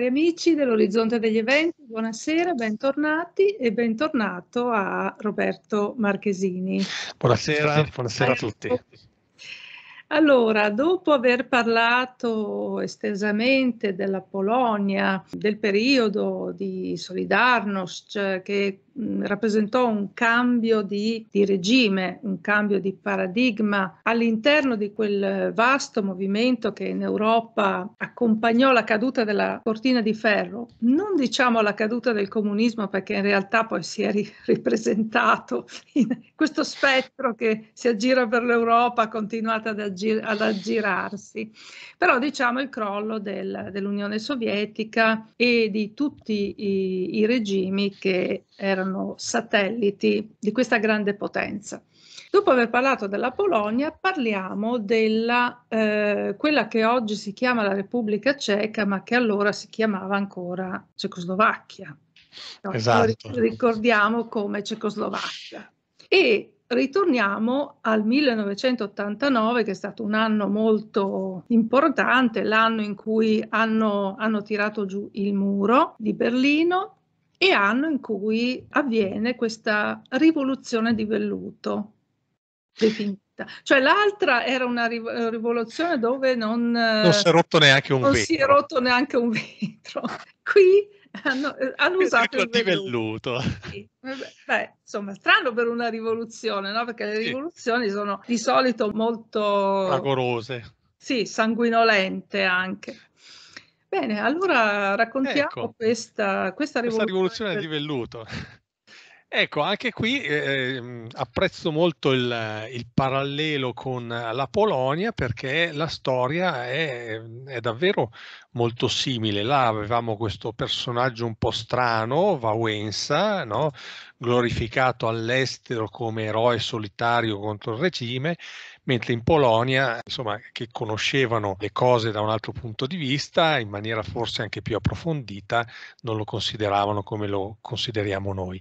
Cari amici dell'Orizzonte degli Eventi, buonasera, bentornati e bentornato a Roberto Marchesini. Buonasera, buonasera a tutti. Ecco. Allora, dopo aver parlato estesamente della Polonia, del periodo di Solidarnosc che rappresentò un cambio di, di, regime, un cambio di paradigma all'interno di quel vasto movimento che in Europa accompagnò la caduta della cortina di ferro, non diciamo la caduta del comunismo perché in realtà poi si è ri- ripresentato in questo spettro che si aggira per l'Europa continuata ad agire aggir- ad aggirarsi. Però diciamo il crollo del, dell'Unione Sovietica e di tutti i, i regimi che erano satelliti di questa grande potenza. Dopo aver parlato della Polonia, parliamo della eh, quella che oggi si chiama la Repubblica Ceca, ma che allora si chiamava ancora Cecoslovacchia. No, esatto. Ricordiamo come Cecoslovacchia. E ritorniamo al 1989, che è stato un anno molto importante, l'anno in cui hanno, hanno tirato giù il muro di Berlino e anno in cui avviene questa rivoluzione di velluto definita. Cioè l'altra era una rivoluzione dove non, non si è rotto neanche un vetro. Qui hanno, eh, hanno usato il velluto. velluto. Sì. Beh, insomma, strano per una rivoluzione, no? Perché le sì. rivoluzioni sono di solito molto... Fragorose. Sì, sanguinolente anche. Bene, allora raccontiamo ecco, questa, questa rivoluzione, questa rivoluzione di velluto. Ecco, anche qui eh, ehm, apprezzo molto il, il, parallelo con la Polonia perché la storia è, è, davvero molto simile. Là avevamo questo personaggio un po' strano, Wałęsa, no? glorificato all'estero come eroe solitario contro il regime, mentre in Polonia, insomma, che conoscevano le cose da un altro punto di vista, in maniera forse anche più approfondita, non lo consideravano come lo consideriamo noi.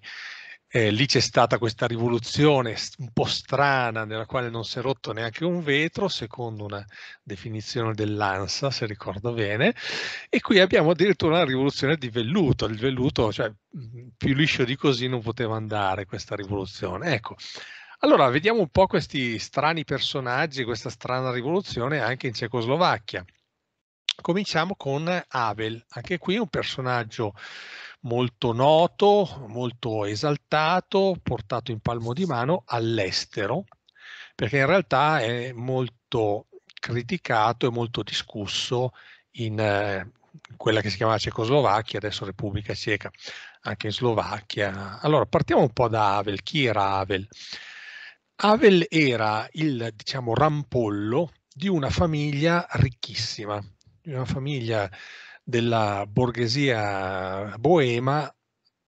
Eh, lì c'è stata questa rivoluzione un po' strana nella quale non si è rotto neanche un vetro, secondo una definizione dell'ANSA, se ricordo bene, e qui abbiamo addirittura una rivoluzione di velluto, il velluto, cioè mhmm, più liscio di così non poteva andare questa rivoluzione. Ecco, allora vediamo un po' questi strani personaggi, questa strana rivoluzione anche in Cecoslovacchia. Cominciamo con Abel, anche qui un personaggio molto noto, molto esaltato, portato in palmo di mano all'estero, perché in realtà è molto criticato e molto discusso in eh, quella che si chiamava Cecoslovacchia, adesso Repubblica Ceca, anche in Slovacchia. Allora, partiamo un po' da Havel. Chi era Havel? Havel era il, diciamo, rampollo di una famiglia ricchissima, di una famiglia della borghesia boema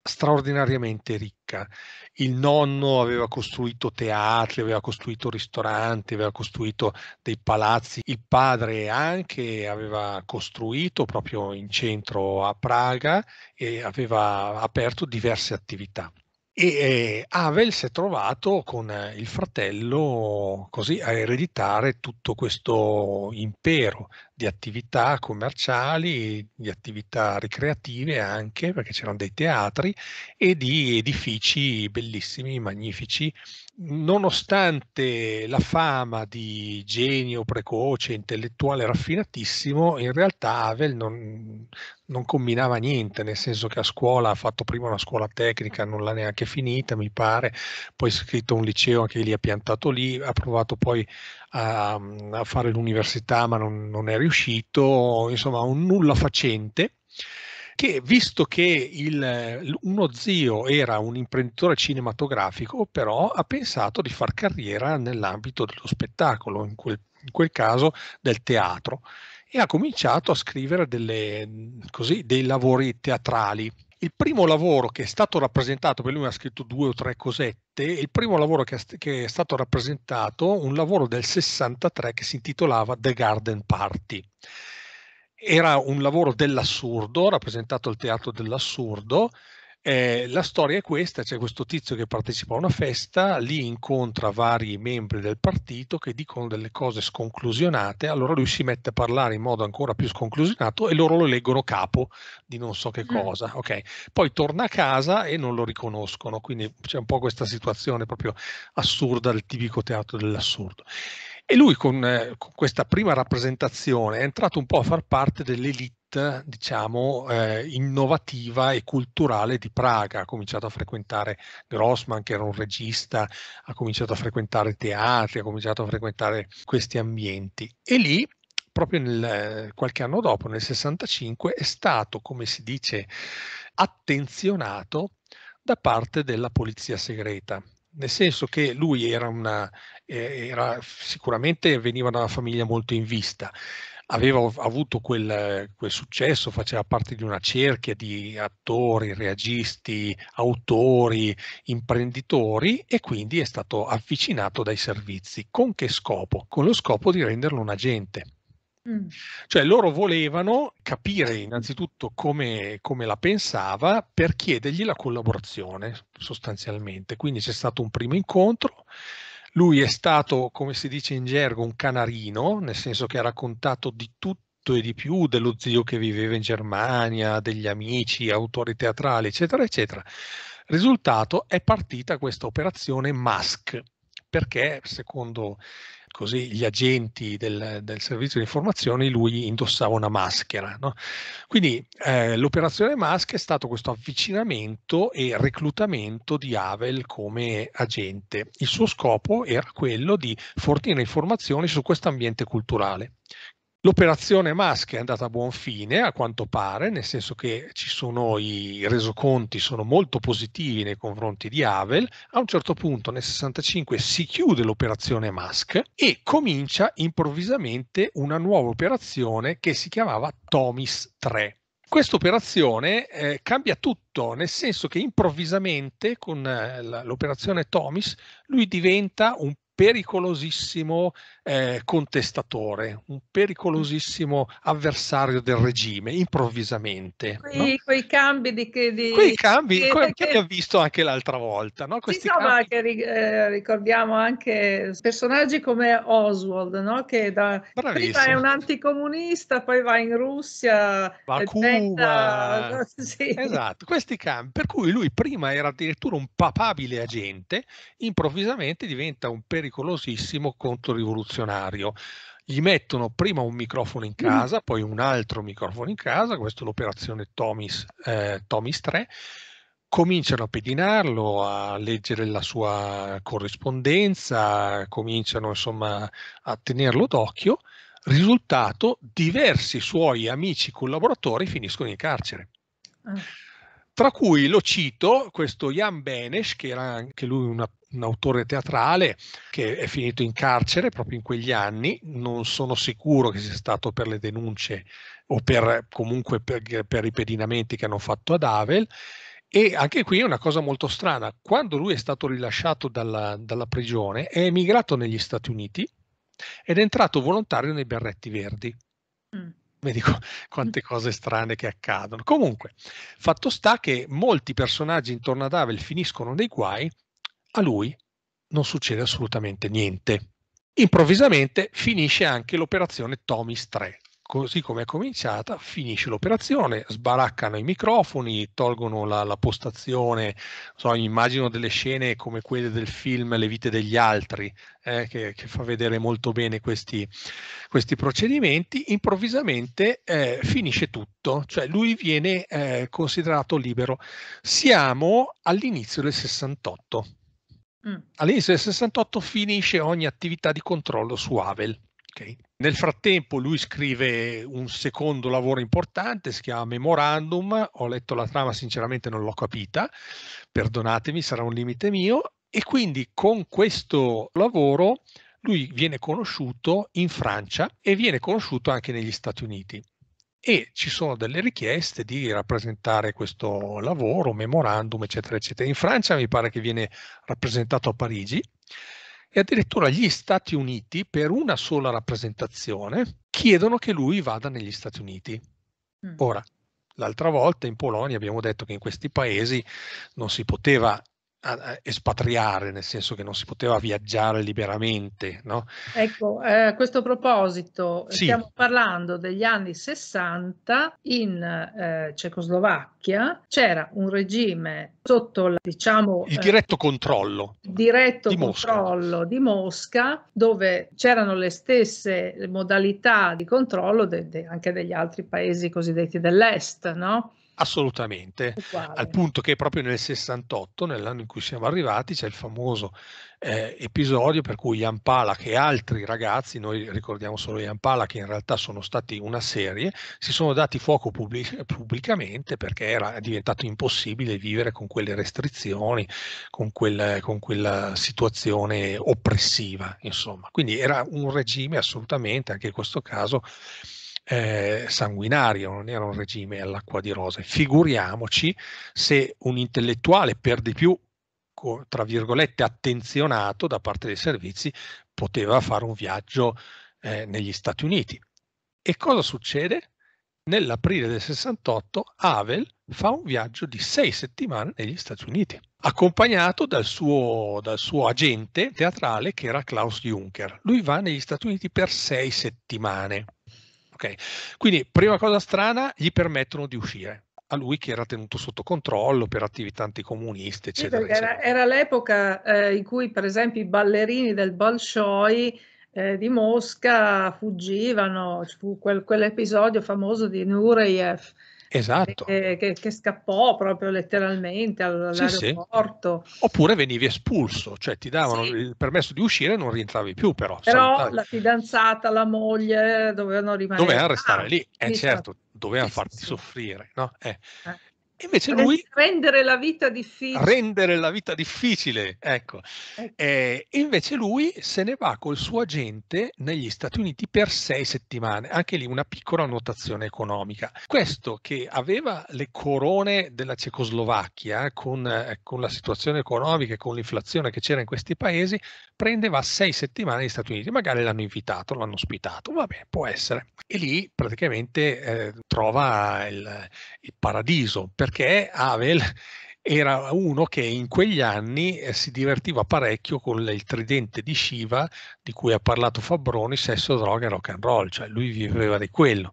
straordinariamente ricca. Il nonno aveva costruito teatri, aveva costruito ristoranti, aveva costruito dei palazzi, il padre anche aveva costruito proprio in centro a Praga e aveva aperto diverse attività. E Havel si è trovato con il fratello così a ereditare tutto questo impero di attività commerciali, di attività ricreative anche, perché c'erano dei teatri e di edifici bellissimi, magnifici, nonostante la fama di genio precoce, intellettuale raffinatissimo, in realtà Havel non, non, combinava niente, nel senso che a scuola ha fatto prima una scuola tecnica, non l'ha neanche finita, mi pare, poi ha scritto un liceo, anche lì ha piantato lì, ha provato poi a, a fare l'università ma non, non è riuscito, insomma un nulla facente che visto che il, uno zio era un imprenditore cinematografico, però ha pensato di far carriera nell'ambito dello spettacolo, in quel, in quel caso del teatro, e ha cominciato a scrivere delle, così, dei lavori teatrali il primo lavoro che è stato rappresentato, per lui ha scritto due o tre cosette, il primo lavoro che, che è stato rappresentato, un lavoro del 63 che si intitolava The Garden Party. Era un lavoro dell'assurdo, rappresentato al teatro dell'assurdo, eh, la storia è questa, c'è questo tizio che partecipa a una festa, lì incontra vari membri del partito che dicono delle cose sconclusionate, allora lui si mette a parlare in modo ancora più sconclusionato e loro lo leggono capo di non so che mm. cosa, okay. Poi torna a casa e non lo riconoscono, quindi c'è un po' questa situazione proprio assurda del tipico teatro dell'assurdo. E lui con, eh, con questa prima rappresentazione è entrato un po' a far parte dell'elite diciamo, eh, innovativa e culturale di Praga. Ha cominciato a frequentare Grossman, che era un regista, ha cominciato a frequentare teatri, ha cominciato a frequentare questi ambienti. E lì, proprio nel, eh, qualche anno dopo, nel 65, è stato, come si dice, attenzionato da parte della polizia segreta nel senso che lui era una, eh, era, sicuramente veniva da una famiglia molto in vista, aveva avuto quel, quel, successo, faceva parte di una cerchia di attori, reagisti, autori, imprenditori e quindi è stato avvicinato dai servizi. Con che scopo? Con lo scopo di renderlo un agente. Mm. Cioè loro volevano capire innanzitutto come, come, la pensava per chiedergli la collaborazione sostanzialmente. Quindi c'è stato un primo incontro. Lui è stato, come si dice in gergo, un canarino, nel senso che ha raccontato di tutto e di più dello zio che viveva in Germania, degli amici, autori teatrali, eccetera, eccetera. Risultato è partita questa operazione Mask, perché secondo così gli agenti del, del servizio di informazioni, lui indossava una maschera. No? Quindi eh, l'operazione Mask è stato questo avvicinamento e reclutamento di Havel come agente. Il suo scopo era quello di fornire informazioni su questo ambiente culturale L'operazione Musk è andata a buon fine, a quanto pare, nel senso che sono, i resoconti sono molto positivi nei confronti di Havel. A un certo punto, nel 65, si chiude l'operazione Musk e comincia improvvisamente una nuova operazione che si chiamava Tomis 3. Questa operazione eh, cambia tutto, nel senso che improvvisamente con eh, l'operazione Tomis lui diventa un pericolosissimo eh, contestatore, un pericolosissimo avversario del regime, improvvisamente. Quei, no? quei cambi di, di... Quei cambi che, che, che abbiamo visto anche l'altra volta. No? Questi sì, cambi... che eh, ricordiamo anche personaggi come Oswald, no? che da, prima è un anticomunista, poi va in Russia, va a eh, Cuba. Diventa... Sì. Esatto, questi cambi. Per cui lui prima era addirittura un papabile agente, improvvisamente diventa un pericolosissimo controrivoluzionario funzionario gli mettono prima un microfono in mm. casa, poi un altro microfono in casa, questa è l'operazione Tomis, eh, Tomis 3, cominciano a pedinarlo, a leggere la sua corrispondenza, cominciano insomma a tenerlo d'occhio, risultato diversi suoi amici collaboratori finiscono in carcere. Ah tra cui lo cito, questo Jan Benes, che era anche lui una un autore teatrale che è finito in carcere proprio in quegli anni, non sono sicuro che sia stato per le denunce o per, comunque per, per i pedinamenti che hanno fatto ad Havel. E anche qui è una cosa molto strana, quando lui è stato rilasciato dalla, dalla prigione è emigrato negli Stati Uniti ed è entrato volontario nei Berretti Verdi. Mm. dico quante cose strane che accadono. Comunque, fatto sta che molti personaggi intorno ad Havel finiscono nei guai a lui non succede assolutamente niente. Improvvisamente finisce anche l'operazione Tomis 3. Così come è cominciata, finisce l'operazione, sbaraccano i microfoni, tolgono la, la postazione, so, immagino delle scene come quelle del film Le vite degli altri, eh, che, che, fa vedere molto bene questi, questi procedimenti, improvvisamente eh, finisce tutto, cioè lui viene eh, considerato libero. Siamo all'inizio del 68, Mm. All'inizio del 68 finisce ogni attività di controllo su Havel. Okay. Nel frattempo lui scrive un secondo lavoro importante, si chiama Memorandum, ho letto la trama, sinceramente non l'ho capita, perdonatemi, sarà un limite mio, e quindi con questo lavoro lui viene conosciuto in Francia e viene conosciuto anche negli Stati Uniti e ci sono delle richieste di rappresentare questo lavoro, memorandum, eccetera, eccetera. In Francia mi pare che viene rappresentato a Parigi e addirittura gli Stati Uniti, per una sola rappresentazione, chiedono che lui vada negli Stati Uniti. Mm. Ora, l'altra volta in Polonia abbiamo detto che in questi paesi non si poteva espatriare, nel senso che non si poteva viaggiare liberamente. No? Ecco, eh, a questo proposito, sì. stiamo parlando degli anni 60 in eh, Cecoslovacchia, c'era un regime sotto la, diciamo, il eh, diretto controllo, diretto di, controllo Mosca. di Mosca, dove c'erano le stesse modalità di controllo de, de, anche degli altri paesi cosiddetti dell'est, no? Assolutamente, Uguale. al punto che proprio nel 68, nell'anno in cui siamo arrivati, c'è il famoso eh, episodio per cui Jan Palach e altri ragazzi, noi ricordiamo solo Jan Palach, che in realtà sono stati una serie, si sono dati fuoco pubblic- pubblicamente perché era diventato impossibile vivere con quelle restrizioni, con, quel, con quella situazione oppressiva, insomma. Quindi era un regime assolutamente, anche in questo caso, eh, sanguinario, non era un regime all'acqua di rose. Figuriamoci se un intellettuale, per di più, tra virgolette, attenzionato da parte dei servizi, poteva fare un viaggio eh, negli Stati Uniti. E cosa succede? Nell'aprile del 68 Havel fa un viaggio di sei settimane negli Stati Uniti, accompagnato dal suo, dal suo, agente teatrale che era Klaus Juncker. Lui va negli Stati Uniti per sei settimane. Ok, quindi prima cosa strana, gli permettono di uscire a lui che era tenuto sotto controllo per attività anticomuniste, eccetera. Era, eccetera. era l'epoca eh, in cui, per esempio, i ballerini del Bolshoi eh, di Mosca fuggivano, ci fu quel, quell'episodio famoso di Nureyev Esatto. Che, che, che scappò proprio letteralmente all'aeroporto. Sì, sì. Oppure venivi espulso, cioè ti davano sì. il permesso di uscire e non rientravi più però. Però la fidanzata, la moglie dovevano rimanere. Dovevano restare ah, lì, eh, certo, certo. dovevano farti soffrire. No? Eh. Eh. Invece lui... Rendere la vita difficile. Rendere la vita difficile, ecco. ecco. Eh, invece lui se ne va col suo agente negli Stati Uniti per sei settimane, anche lì una piccola notazione economica. Questo che aveva le corone della Cecoslovacchia con, eh, con la situazione economica e con l'inflazione che c'era in questi paesi, prendeva sei settimane negli Stati Uniti, magari l'hanno invitato, l'hanno ospitato, vabbè, può essere. E lì praticamente eh, trova il, il paradiso. Per perché Havel era uno che in quegli anni eh, si divertiva parecchio con il tridente di Shiva di cui ha parlato Fabroni, sesso, droga e rock and roll, cioè lui viveva di quello.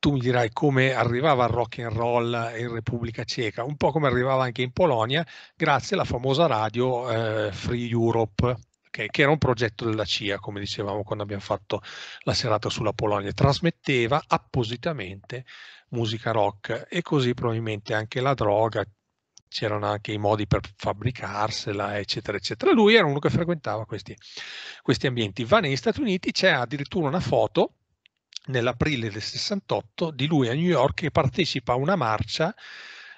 Tu mi dirai come arrivava il rock and roll in Repubblica Ceca, un po' come arrivava anche in Polonia, grazie alla famosa radio eh, Free Europe, che, che era un progetto della CIA, come dicevamo quando abbiamo fatto la serata sulla Polonia. Trasmetteva appositamente musica rock e così probabilmente anche la droga, c'erano anche i modi per fabbricarsela, eccetera, eccetera. Lui era uno che frequentava questi, questi ambienti. Va negli Stati Uniti, c'è addirittura una foto nell'aprile del 68 di lui a New York che partecipa a una marcia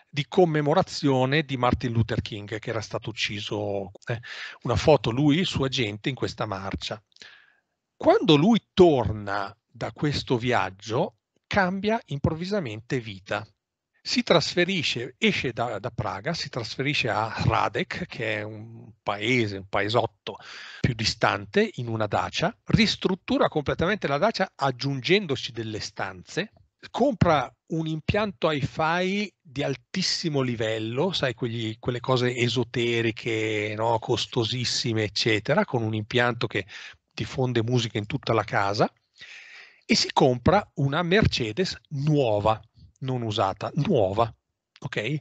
di commemorazione di Martin Luther King che era stato ucciso, eh. una foto lui e sua gente in questa marcia. Quando lui torna da questo viaggio, cambia improvvisamente vita. Si trasferisce, esce da, da, Praga, si trasferisce a Radek, che è un paese, un paesotto più distante, in una dacia, ristruttura completamente la dacia aggiungendoci delle stanze, compra un impianto hi-fi di altissimo livello, sai, quegli, quelle cose esoteriche, no? costosissime, eccetera, con un impianto che diffonde musica in tutta la casa e si compra una Mercedes nuova, non usata, nuova. Ok?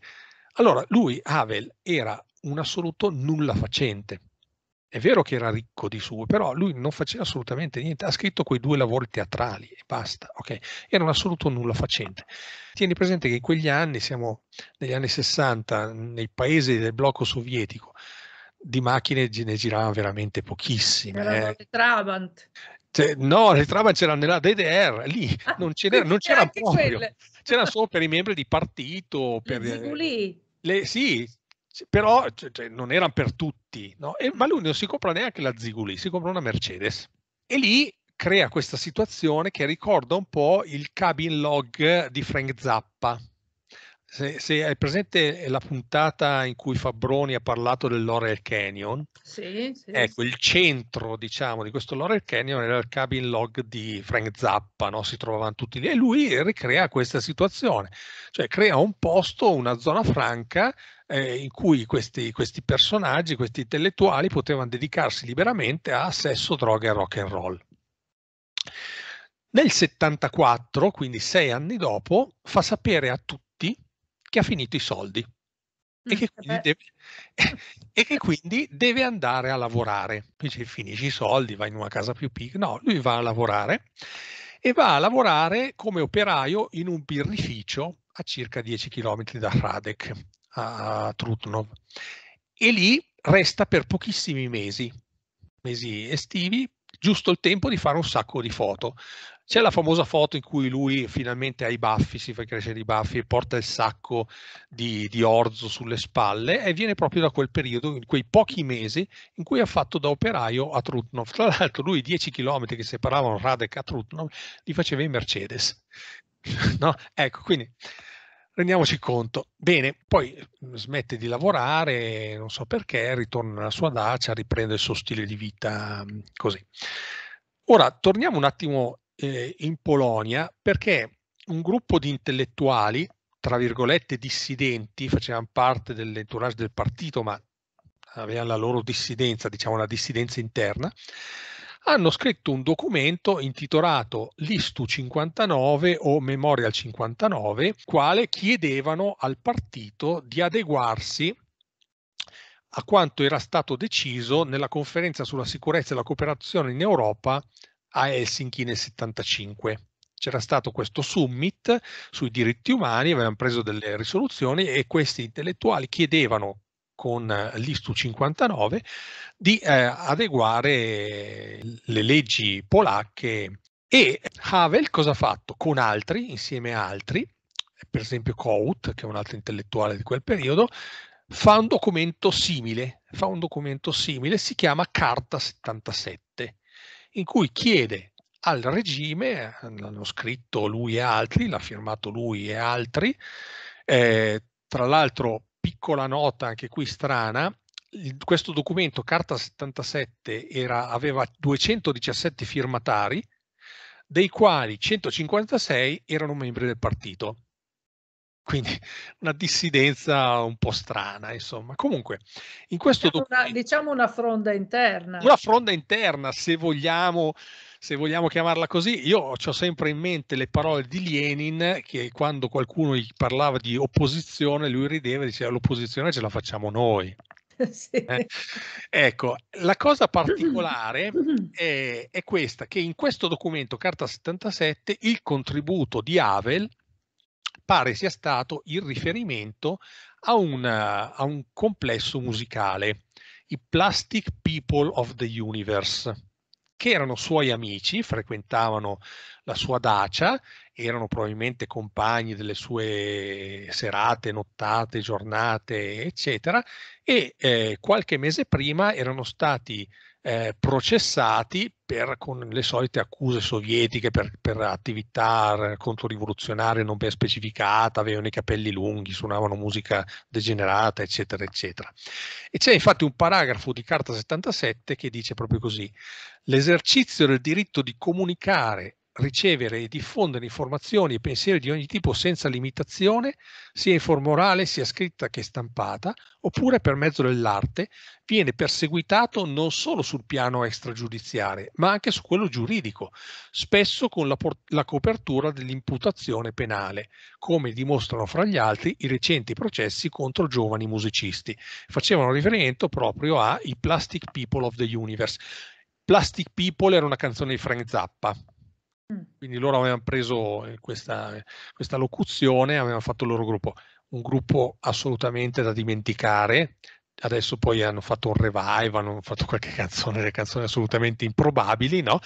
Allora lui, Havel, era un assoluto nulla facente. È vero che era ricco di suo, però lui non faceva assolutamente niente. Ha scritto quei due lavori teatrali e basta. Ok? Era un assoluto nulla facente. Tieni presente che in quegli anni, siamo negli anni 60, nei paesi del blocco sovietico, di macchine ne giravano veramente pochissime. Erano eh. Trabant. Cioè, no, le trame c'erano nella DDR, lì ah, non, ce n'era, non c'era proprio, c'era solo per i membri di partito, per le, le sì, però cioè, non erano per tutti, no? e, ma lui non si compra neanche la Ziguli, si compra una Mercedes e lì crea questa situazione che ricorda un po' il cabin log di Frank Zappa, se, se, hai presente eh, la puntata in cui Fabbroni ha parlato del Laurel Canyon, sì, sì, ecco sì. il centro diciamo di questo Laurel Canyon era il cabin log di Frank Zappa, no? si trovavano tutti lì e lui ricrea questa situazione, cioè crea un posto, una zona franca eh, in cui questi, questi personaggi, questi intellettuali potevano dedicarsi liberamente a sesso, droga e rock and roll. Nel 74, quindi sei anni dopo, fa sapere a tutti che ha finito i soldi e mm, che, eh deve, e che, quindi deve, andare a lavorare. Dice finisci i soldi, vai in una casa più piccola. No, lui va a lavorare e va a lavorare come operaio in un birrificio a circa 10 km da Hradec, a Trutnov. E lì resta per pochissimi mesi, mesi estivi, giusto il tempo di fare un sacco di foto. C'è la famosa foto in cui lui finalmente ha i baffi, si fa crescere i baffi e porta il sacco di, di orzo sulle spalle e viene proprio da quel periodo, in quei pochi mesi in cui ha fatto da operaio a Trutnov. Tra l'altro lui i 10 km che separavano Radek a Trutnov li faceva in Mercedes. no? Ecco, quindi rendiamoci conto. Bene, poi mm, smette di lavorare, non so perché, ritorna nella sua dacia, riprende il suo stile di vita mm, così. Ora torniamo un attimo eh, in Polonia perché un gruppo di intellettuali, tra virgolette dissidenti, facevano parte dell'entourage del partito, ma avevano la loro dissidenza, diciamo una dissidenza interna, hanno scritto un documento intitolato L'Istu 59 o Memorial 59, quale chiedevano al partito di adeguarsi a quanto era stato deciso nella conferenza sulla sicurezza e la cooperazione in Europa a Helsinki nel 75. C'era stato questo summit sui diritti umani, avevano preso delle risoluzioni e questi intellettuali chiedevano con eh, l'ISTU 59 di eh, adeguare le leggi polacche e Havel cosa ha fatto con altri, insieme a altri, per esempio Kout, che è un altro intellettuale di quel periodo, fa un documento simile, fa un documento simile, si chiama Carta 77 in cui chiede al regime, l'hanno scritto lui e altri, l'ha firmato lui e altri, eh, tra l'altro piccola nota anche qui strana, questo documento, Carta 77, era, aveva 217 firmatari, dei quali 156 erano membri del partito quindi una dissidenza un po' strana, insomma. Comunque, in questo diciamo una, diciamo una fronda interna. Una fronda interna, se vogliamo, se vogliamo chiamarla così. Io ho sempre in mente le parole di Lenin che quando qualcuno gli parlava di opposizione, lui rideva e diceva l'opposizione ce la facciamo noi. Sì. Eh? Ecco, la cosa particolare è, è questa, che in questo documento, Carta 77, il contributo di Havel pare sia stato il riferimento a, una, a un complesso musicale, i Plastic People of the Universe, che erano suoi amici, frequentavano la sua dacia, erano probabilmente compagni delle sue serate, nottate, giornate, eccetera, e eh, qualche mese prima erano stati eh, processati per, con le solite accuse sovietiche per, per attività controrivoluzionarie non ben specificata, avevano i capelli lunghi, suonavano musica degenerata, eccetera, eccetera. E c'è infatti un paragrafo di Carta 77 che dice proprio così, l'esercizio del diritto di comunicare ricevere e diffondere informazioni e pensieri di ogni tipo senza limitazione, sia in forma orale, sia scritta che stampata, oppure per mezzo dell'arte, viene perseguitato non solo sul piano extragiudiziale, ma anche su quello giuridico, spesso con la, la copertura dell'imputazione penale, come dimostrano fra gli altri i recenti processi contro giovani musicisti. Facevano riferimento proprio ai Plastic People of the Universe. Plastic People era una canzone di Frank Zappa, Mm. Quindi loro avevano preso eh, questa, eh, questa locuzione, avevano fatto il loro gruppo, un gruppo assolutamente da dimenticare, adesso poi hanno fatto un revival, hanno fatto qualche canzone, delle canzoni assolutamente improbabili, no?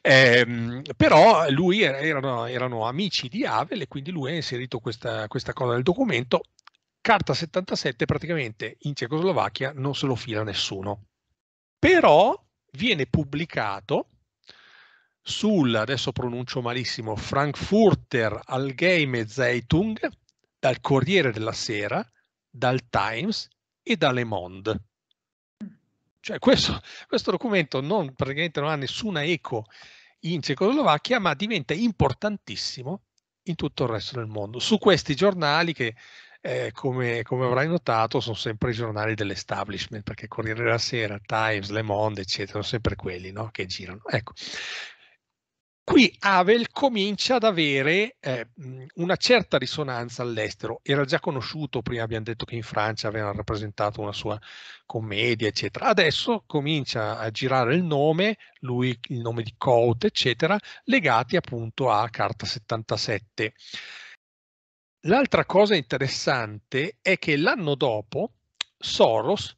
Eh, però lui era, erano, erano, amici di Havel e quindi lui ha inserito questa, questa cosa nel documento. Carta 77 praticamente in Cecoslovacchia non se lo fila nessuno. Però viene pubblicato sul, adesso pronuncio malissimo, Frankfurter Allgemeine Zeitung, dal Corriere della Sera, dal Times e da Le Monde. Cioè questo, questo documento non, praticamente non ha nessuna eco in Cecoslovacchia, ma diventa importantissimo in tutto il resto del mondo. Su questi giornali che, eh, come, come, avrai notato, sono sempre i giornali dell'establishment, perché Corriere della Sera, Times, Le Monde, eccetera, sono sempre quelli no? che girano. Ecco. Qui Havel comincia ad avere eh, una certa risonanza all'estero, era già conosciuto, prima abbiamo detto che in Francia aveva rappresentato una sua commedia, eccetera. Adesso comincia a girare il nome, lui il nome di Coate, eccetera, legati appunto a Carta 77. L'altra cosa interessante è che l'anno dopo Soros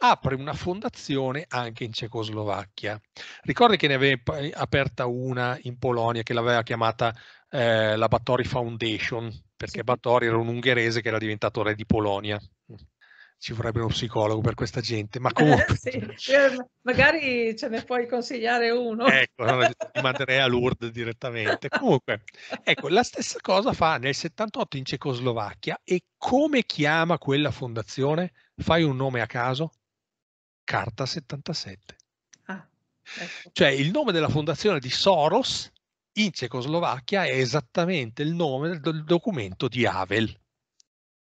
apre una fondazione anche in Cecoslovacchia. Ricordi che ne aveva eh, aperta una in Polonia che l'aveva chiamata eh, la Battori Foundation, perché Battori era un ungherese che era diventato re di Polonia. Ci vorrebbe uno psicologo per questa gente, ma comunque... sì. Eh, magari ce ne puoi consigliare uno. Ecco, ti manderei a Lourdes direttamente. comunque, ecco, la stessa cosa fa nel 78 in Cecoslovacchia e come chiama quella fondazione? Fai un nome a caso? Carta 77. Ah, ecco. Cioè il nome della fondazione di Soros in Cecoslovacchia è esattamente il nome del documento di Havel.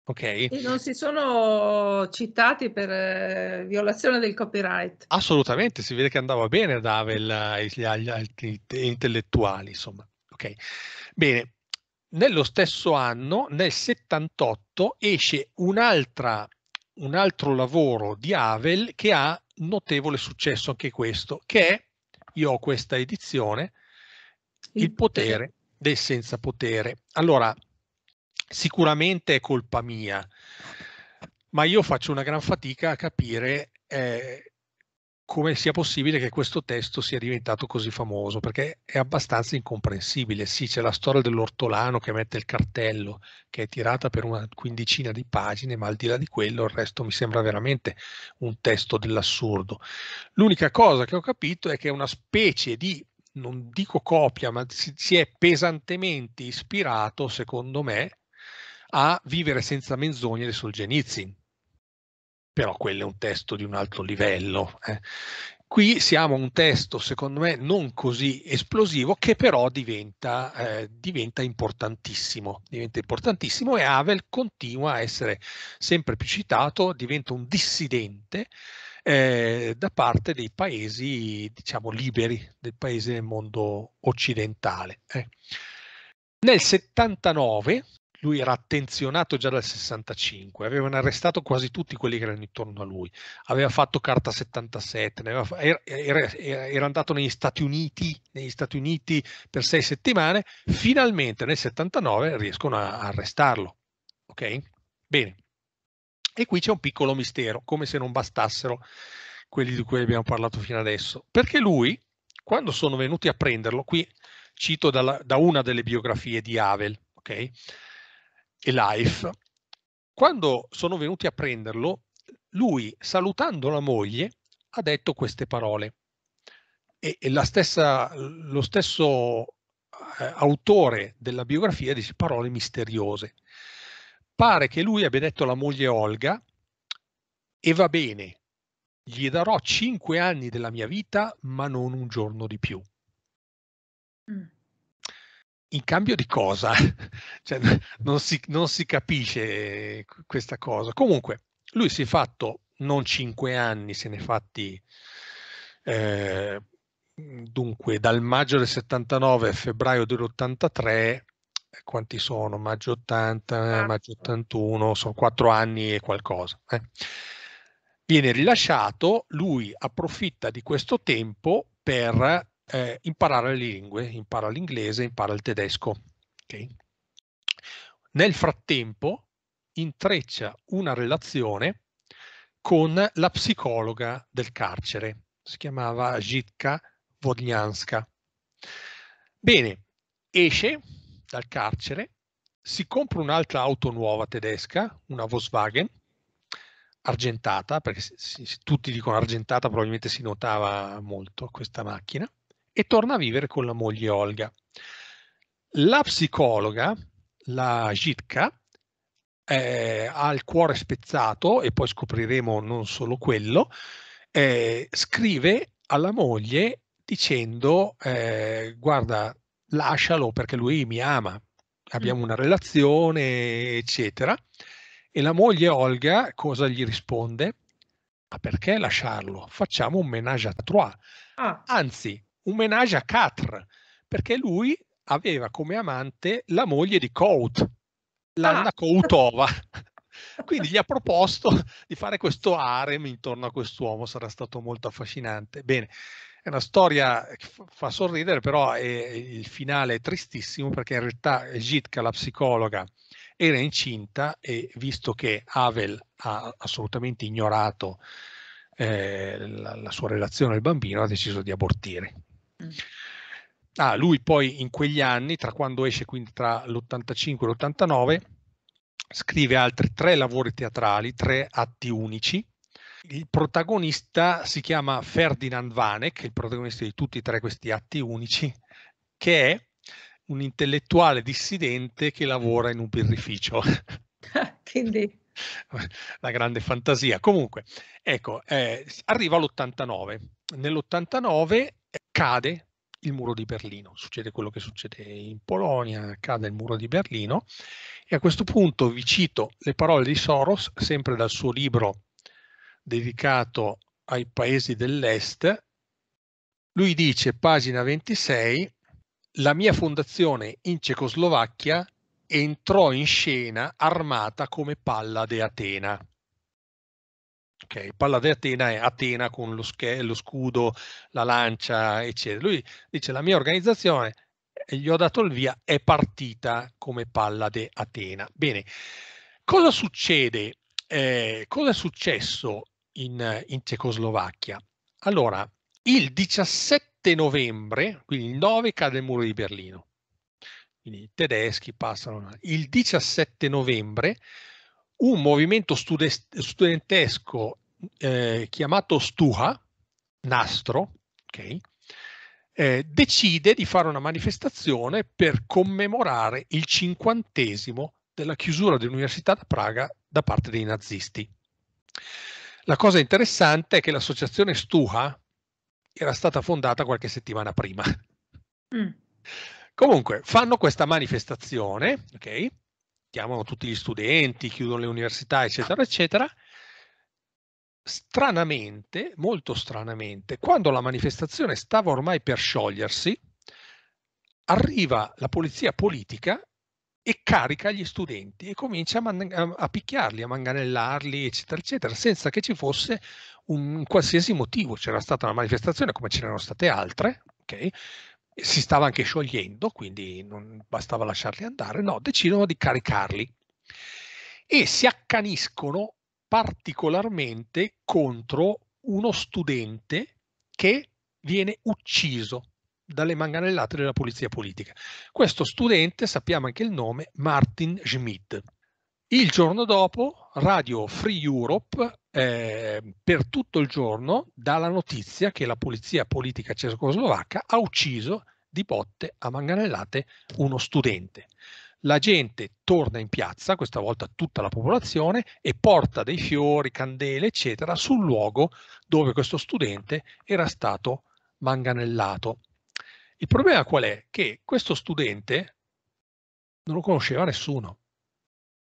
Okay. E non si sono citati per eh, violazione del copyright. Assolutamente, si vede che andava bene ad Havel agli, eh, agli, altri intellettuali, insomma. Okay. Bene, nello stesso anno, nel 78, esce un'altra un altro lavoro di Havel che ha notevole successo anche questo, che è, io ho questa edizione, Il potere del senza potere. Allora, sicuramente è colpa mia, ma io faccio una gran fatica a capire eh, come sia possibile che questo testo sia diventato così famoso, perché è abbastanza incomprensibile. Sì, c'è la storia dell'ortolano che mette il cartello, che è tirata per una quindicina di pagine, ma al di là di quello il resto mi sembra veramente un testo dell'assurdo. L'unica cosa che ho capito è che è una specie di, non dico copia, ma si, è pesantemente ispirato, secondo me, a vivere senza menzogne di Solzhenitsyn però quello è un testo di un altro livello. Eh. Qui siamo un testo, secondo me, non così esplosivo, che però diventa, eh, diventa, importantissimo, diventa importantissimo e Havel continua a essere sempre più citato, diventa un dissidente eh, da parte dei paesi, diciamo, liberi, del paese del mondo occidentale. Eh. Nel 79 lui era attenzionato già dal 65, avevano arrestato quasi tutti quelli che erano intorno a lui, aveva fatto carta 77, aveva, era, era, era, andato negli Stati, Uniti, negli Stati Uniti per sei settimane, finalmente nel 79 riescono a, a arrestarlo. Ok? Bene. E qui c'è un piccolo mistero, come se non bastassero quelli di cui abbiamo parlato fino adesso, perché lui, quando sono venuti a prenderlo, qui cito dalla, da una delle biografie di Havel, ok? e Life, quando sono venuti a prenderlo, lui salutando la moglie ha detto queste parole. E, e stessa, lo stesso eh, autore della biografia dice parole misteriose. Pare che lui abbia detto alla moglie Olga, e va bene, gli darò cinque anni della mia vita, ma non un giorno di più. Mm in cambio di cosa? cioè, non, si, non, si, capisce eh, questa cosa. Comunque, lui si è fatto non cinque anni, se ne è fatti eh, dunque dal maggio del 79 a febbraio dell'83. Eh, quanti sono? Maggio 80, eh, maggio 81, sono quattro anni e qualcosa. Eh. Viene rilasciato, lui approfitta di questo tempo per eh, imparare le lingue, impara l'inglese, impara il tedesco. Okay? Nel frattempo intreccia una relazione con la psicologa del carcere, si chiamava Zitka Vodnjanska. Bene, esce dal carcere, si compra un'altra auto nuova tedesca, una Volkswagen, argentata, perché se, se, se tutti dicono argentata, probabilmente si notava molto questa macchina e torna a vivere con la moglie Olga. La psicologa, la Gitka, eh, ha il cuore spezzato e poi scopriremo non solo quello, eh, scrive alla moglie dicendo eh, guarda lascialo perché lui mi ama, abbiamo mm. una relazione eccetera. E la moglie Olga cosa gli risponde? Ma perché lasciarlo? Facciamo un menage à trois. Ah. Anzi, un menage a quatre, perché lui aveva come amante la moglie di Cout, l'Anna ah. Koutova. Quindi gli ha proposto di fare questo harem intorno a quest'uomo, sarà stato molto affascinante. Bene, è una storia che fa sorridere, però è, il finale è tristissimo perché in realtà Gitka, la psicologa, era incinta e visto che Havel ha assolutamente ignorato eh, la, la sua relazione al bambino, ha deciso di abortire. Mm. Ah, lui poi in quegli anni, tra quando esce quindi tra l'85 e l'89, scrive altri tre lavori teatrali, tre atti unici. Il protagonista si chiama Ferdinand Vanek, il protagonista di tutti e tre questi atti unici, che è un intellettuale dissidente che lavora in un birrificio. Ah, quindi la grande fantasia. Comunque, ecco, eh, arriva all'89. Nell'89 cade il muro di Berlino. Succede quello che succede in Polonia, cade il muro di Berlino. E a questo punto vi cito le parole di Soros, sempre dal suo libro dedicato ai paesi dell'Est. Lui dice, pagina 26, la mia fondazione in Cecoslovacchia entrò in scena armata come Pallade Atena ok, di Atena è Atena con lo, sch- lo scudo, la lancia, eccetera. Lui dice la mia organizzazione, gli ho dato il via, è partita come Pallade Atena. Bene, cosa succede? Eh, cosa è successo in, in Cecoslovacchia? Allora, il 17 novembre, quindi il 9 cade il muro di Berlino. Quindi i tedeschi passano. Il 17 novembre un movimento studentesco eh, chiamato Stuha, nastro, okay, eh, decide di fare una manifestazione per commemorare il cinquantesimo della chiusura dell'Università da Praga da parte dei nazisti. La cosa interessante è che l'associazione Stuha era stata fondata qualche settimana prima. Mm. Comunque, fanno questa manifestazione, ok? Chiamano tutti gli studenti, chiudono le università, eccetera, eccetera, stranamente, molto stranamente, quando la manifestazione stava ormai per sciogliersi, arriva la polizia politica e carica gli studenti e comincia a, man- a, picchiarli, a manganellarli, eccetera, eccetera, senza che ci fosse un qualsiasi motivo. C'era stata una manifestazione come ce n'erano state altre, ok? si stava anche sciogliendo, quindi non bastava lasciarli andare, no, decidono di caricarli e si accaniscono particolarmente contro uno studente che viene ucciso dalle manganellate della polizia politica. Questo studente, sappiamo anche il nome, Martin Schmidt. Il giorno dopo, Radio Free Europe, eh, per tutto il giorno, dà la notizia che la polizia politica cecoslovacca ha ucciso di botte a manganellate uno studente la gente torna in piazza, questa volta tutta la popolazione, e porta dei fiori, candele, eccetera, sul luogo dove questo studente era stato manganellato. Il problema qual è? Che questo studente non lo conosceva nessuno.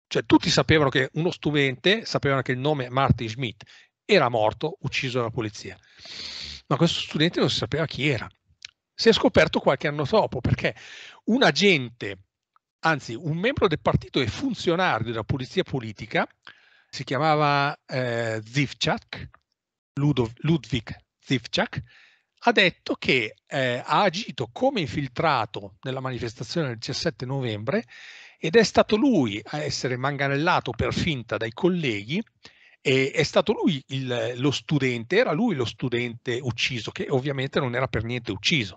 Cioè tutti sapevano che uno studente, sapevano che il nome Martin Schmidt era morto, ucciso dalla polizia. Ma questo studente non si sapeva chi era. Si è scoperto qualche anno dopo perché un agente anzi un membro del partito e funzionario della polizia politica, si chiamava eh, Zivchak, Ludo, Ludwig Zivchak, ha detto che eh, ha agito come infiltrato nella manifestazione del 17 novembre ed è stato lui a essere manganellato per finta dai colleghi e è stato lui il, lo studente, era lui lo studente ucciso, che ovviamente non era per niente ucciso.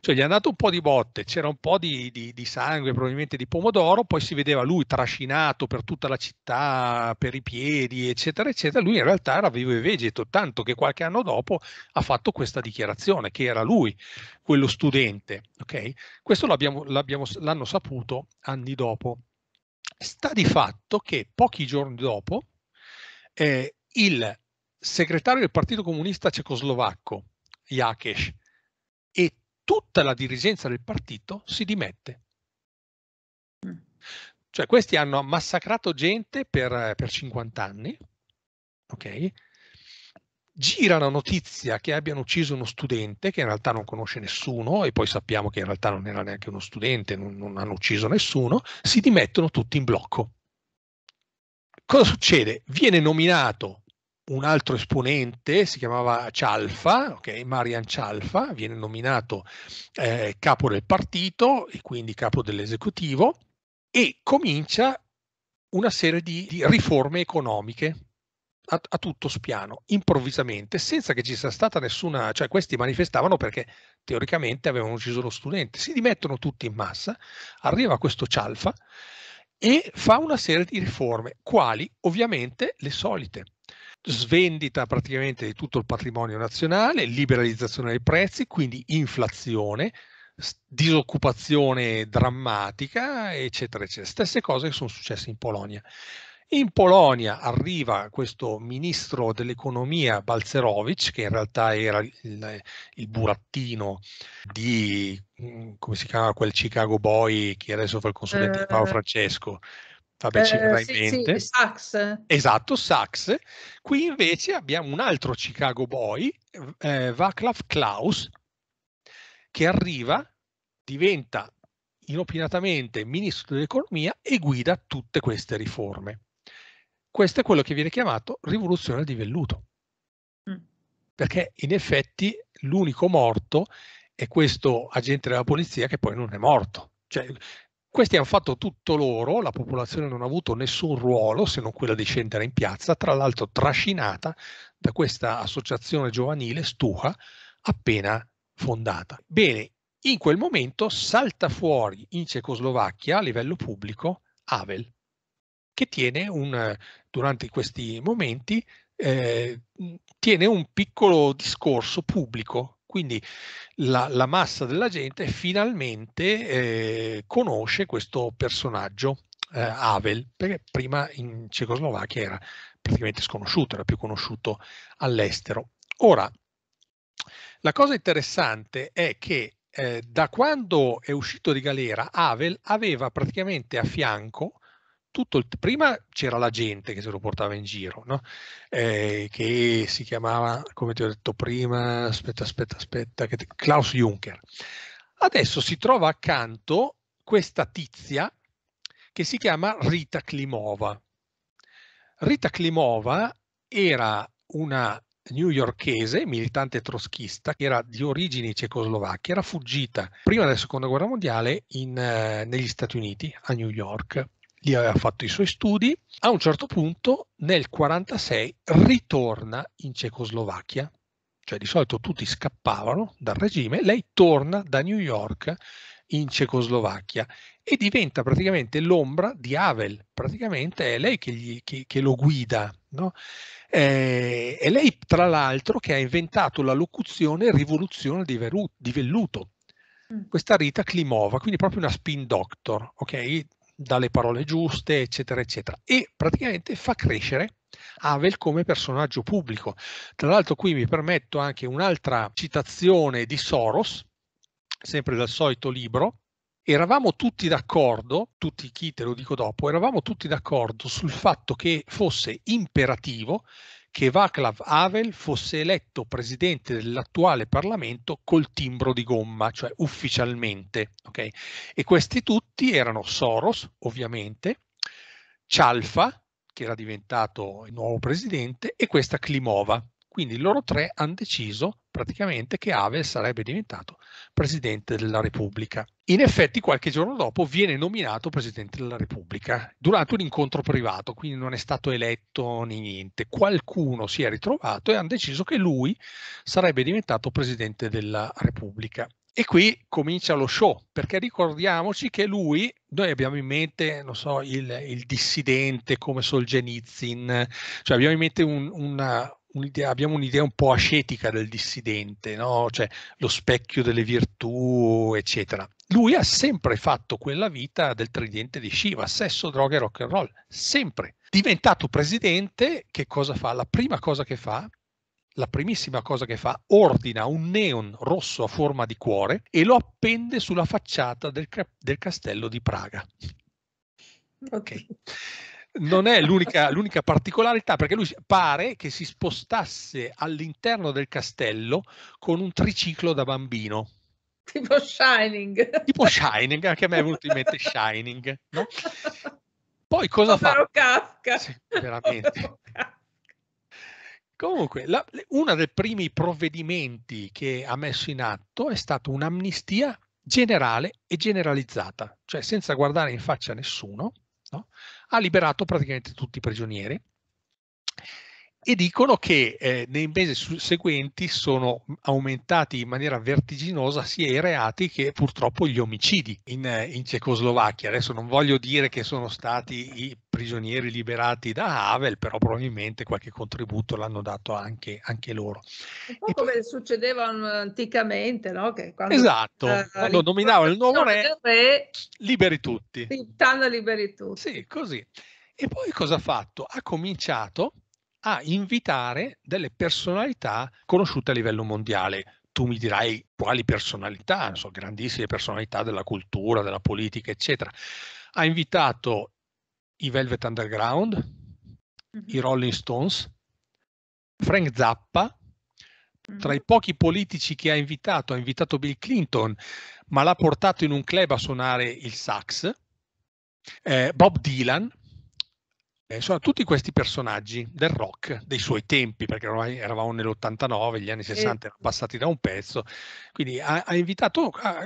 Cioè gli è andato un po' di botte, c'era un po' di, di, di sangue, probabilmente di pomodoro, poi si vedeva lui trascinato per tutta la città, per i piedi, eccetera, eccetera. Lui in realtà era vivo e vegeto, tanto che qualche anno dopo ha fatto questa dichiarazione, che era lui, quello studente. Okay? Questo l'hanno saputo anni dopo. Sta di fatto che pochi giorni dopo, eh, il segretario del Partito Comunista Cecoslovacco, Jakes, e tutta la dirigenza del partito si dimette. Mm. Cioè questi hanno massacrato gente per, per 50 anni, ok? Gira la notizia che abbiano ucciso uno studente che in realtà non conosce nessuno e poi sappiamo che in realtà non era neanche uno studente, non, non hanno ucciso nessuno, si dimettono tutti in blocco. Cosa succede? Viene nominato un altro esponente, si chiamava Cialfa, okay, Marian Cialfa, viene nominato eh, capo del partito e quindi capo dell'esecutivo e comincia una serie di, di riforme economiche a, a, tutto spiano, improvvisamente, senza che ci sia stata nessuna, cioè questi manifestavano perché teoricamente avevano ucciso lo studente, si dimettono tutti in massa, arriva questo Cialfa e fa una serie di riforme, quali ovviamente le solite. Svendita praticamente di tutto il patrimonio nazionale, liberalizzazione dei prezzi, quindi inflazione, disoccupazione drammatica, eccetera, eccetera. Stesse cose che sono successe in Polonia. In Polonia arriva questo ministro dell'economia Balcerowicz, che in realtà era il, il burattino di Mhmm, come si chiama quel Chicago Boy che adesso fa il consulente eh, di Paolo Francesco. Vabbè, eh, ci verrà eh, in mente. Sì, Sachs. Esatto, Sachs. Qui invece abbiamo un altro Chicago Boy, eh, Vaclav Klaus, che arriva, diventa inopinatamente ministro dell'economia e guida tutte queste riforme. Questo è quello che viene chiamato rivoluzione di velluto. Mm. Perché in effetti l'unico morto e questo agente della polizia che poi non è morto. Cioè, questi hanno fatto tutto loro, la popolazione non ha avuto nessun ruolo se non quella di scendere in piazza, tra l'altro trascinata da questa associazione giovanile Stuha appena fondata. Bene, in quel momento salta fuori in Cecoslovacchia a livello pubblico Havel, che tiene un, durante questi momenti, eh, tiene un piccolo discorso pubblico quindi la, la massa della gente finalmente eh, conosce questo personaggio, eh, Havel, perché prima in Cecoslovacchia era praticamente sconosciuto, era più conosciuto all'estero. Ora, la cosa interessante è che eh, da quando è uscito di galera, Havel aveva praticamente a fianco tutto il, prima c'era la gente che se lo portava in giro, no? eh, che si chiamava, come ti ho detto prima, aspetta, aspetta, aspetta, te, Klaus Juncker. Adesso si trova accanto questa tizia che si chiama Rita Klimova. Rita Klimova era una newyorchese, militante troschista, che era di origini cecoslovacche, era fuggita prima della seconda guerra mondiale in, eh, negli Stati Uniti, a New York, lì aveva fatto i suoi studi, a un certo punto nel 1946 ritorna in Cecoslovacchia, cioè di solito tutti scappavano dal regime, lei torna da New York in Cecoslovacchia e diventa praticamente l'ombra di Havel, praticamente è lei che, gli, che, che lo guida. No? Eh, è lei, tra l'altro, che ha inventato la locuzione rivoluzione di, veru- di velluto. Mm. Questa Rita Klimova, quindi proprio una spin doctor, ok? dalle parole giuste, eccetera, eccetera. E praticamente fa crescere Havel come personaggio pubblico. Tra l'altro qui mi permetto anche un'altra citazione di Soros, sempre dal solito libro. Eravamo tutti d'accordo, tutti chi te lo dico dopo, eravamo tutti d'accordo sul fatto che fosse imperativo che Vaclav Havel fosse eletto presidente dell'attuale Parlamento col timbro di gomma, cioè ufficialmente. Okay? E questi tutti erano Soros, ovviamente, Cialfa, che era diventato il nuovo presidente, e questa Klimova. Quindi loro tre hanno deciso praticamente che Havel sarebbe diventato presidente della Repubblica. In effetti qualche giorno dopo viene nominato Presidente della Repubblica durante un incontro privato, quindi non è stato eletto né niente. Qualcuno si è ritrovato e hanno deciso che lui sarebbe diventato Presidente della Repubblica. E qui comincia lo show, perché ricordiamoci che lui, noi abbiamo in mente, non so, il, il dissidente come Solzhenitsyn, cioè abbiamo in mente un, una, Un'idea, abbiamo un'idea un po' ascetica del dissidente, no? cioè lo specchio delle virtù, eccetera. Lui ha sempre fatto quella vita del tridente di Shiva, sesso, droga e rock and roll, sempre. Diventato presidente, che cosa fa? La prima cosa che fa, la primissima cosa che fa, ordina un neon rosso a forma di cuore e lo appende sulla facciata del, del castello di Praga. Ok non è l'unica, l'unica, particolarità, perché lui pare che si spostasse all'interno del castello con un triciclo da bambino. Tipo Shining. Tipo Shining, anche a me è venuto in mente Shining. No? Poi cosa Ovvero fa? Kafka. Sì, veramente. Comunque, la, uno dei primi provvedimenti che ha messo in atto è stata un'amnistia generale e generalizzata, cioè senza guardare in faccia a nessuno, no? ha liberato praticamente tutti i prigionieri e dicono che eh, nei mesi seguenti sono aumentati in maniera vertiginosa sia i reati che purtroppo gli omicidi in, in Cecoslovacchia. Adesso non voglio dire che sono stati i prigionieri liberati da Havel, però probabilmente qualche contributo l'hanno dato anche, anche loro. Un po' e come poi... succedeva mm, anticamente, no? che quando, esatto, eh, quando nominavano il nuovo re, re, liberi tutti. Liberi tutti. Sì, così. E poi cosa ha fatto? Ha cominciato a invitare delle personalità conosciute a livello mondiale. Tu mi dirai quali personalità, so, grandissime personalità della cultura, della politica, eccetera. Ha invitato i Velvet Underground, mm-hmm. i Rolling Stones, Frank Zappa, tra i mm-hmm. pochi politici che ha invitato, ha invitato Bill Clinton, ma l'ha portato in un club a suonare il sax, eh, Bob Dylan, Insomma, eh, tutti questi personaggi del rock dei suoi tempi, perché ormai eravamo nell'89, gli anni 60 erano passati da un pezzo, quindi ha, ha invitato a,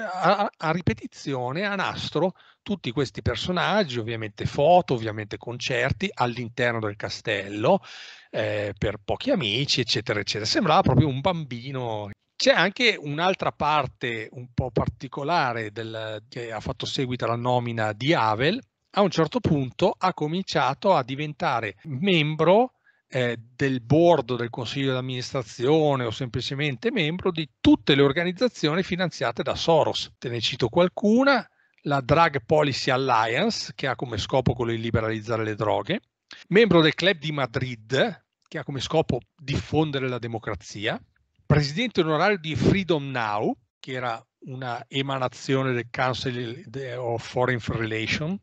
a, a, ripetizione, a nastro, tutti questi personaggi, ovviamente foto, ovviamente concerti all'interno del castello, eh, per pochi amici, eccetera, eccetera. Sembrava proprio un bambino c'è anche un'altra parte un po' particolare del, che ha fatto seguito alla nomina di Havel, a un certo punto ha cominciato a diventare membro eh, del board del consiglio di amministrazione o semplicemente membro di tutte le organizzazioni finanziate da Soros. Te ne cito qualcuna, la Drug Policy Alliance, che ha come scopo quello di liberalizzare le droghe, membro del Club di Madrid, che ha come scopo diffondere la democrazia, presidente onorario di Freedom Now, che era una emanazione del Council of Foreign Relations,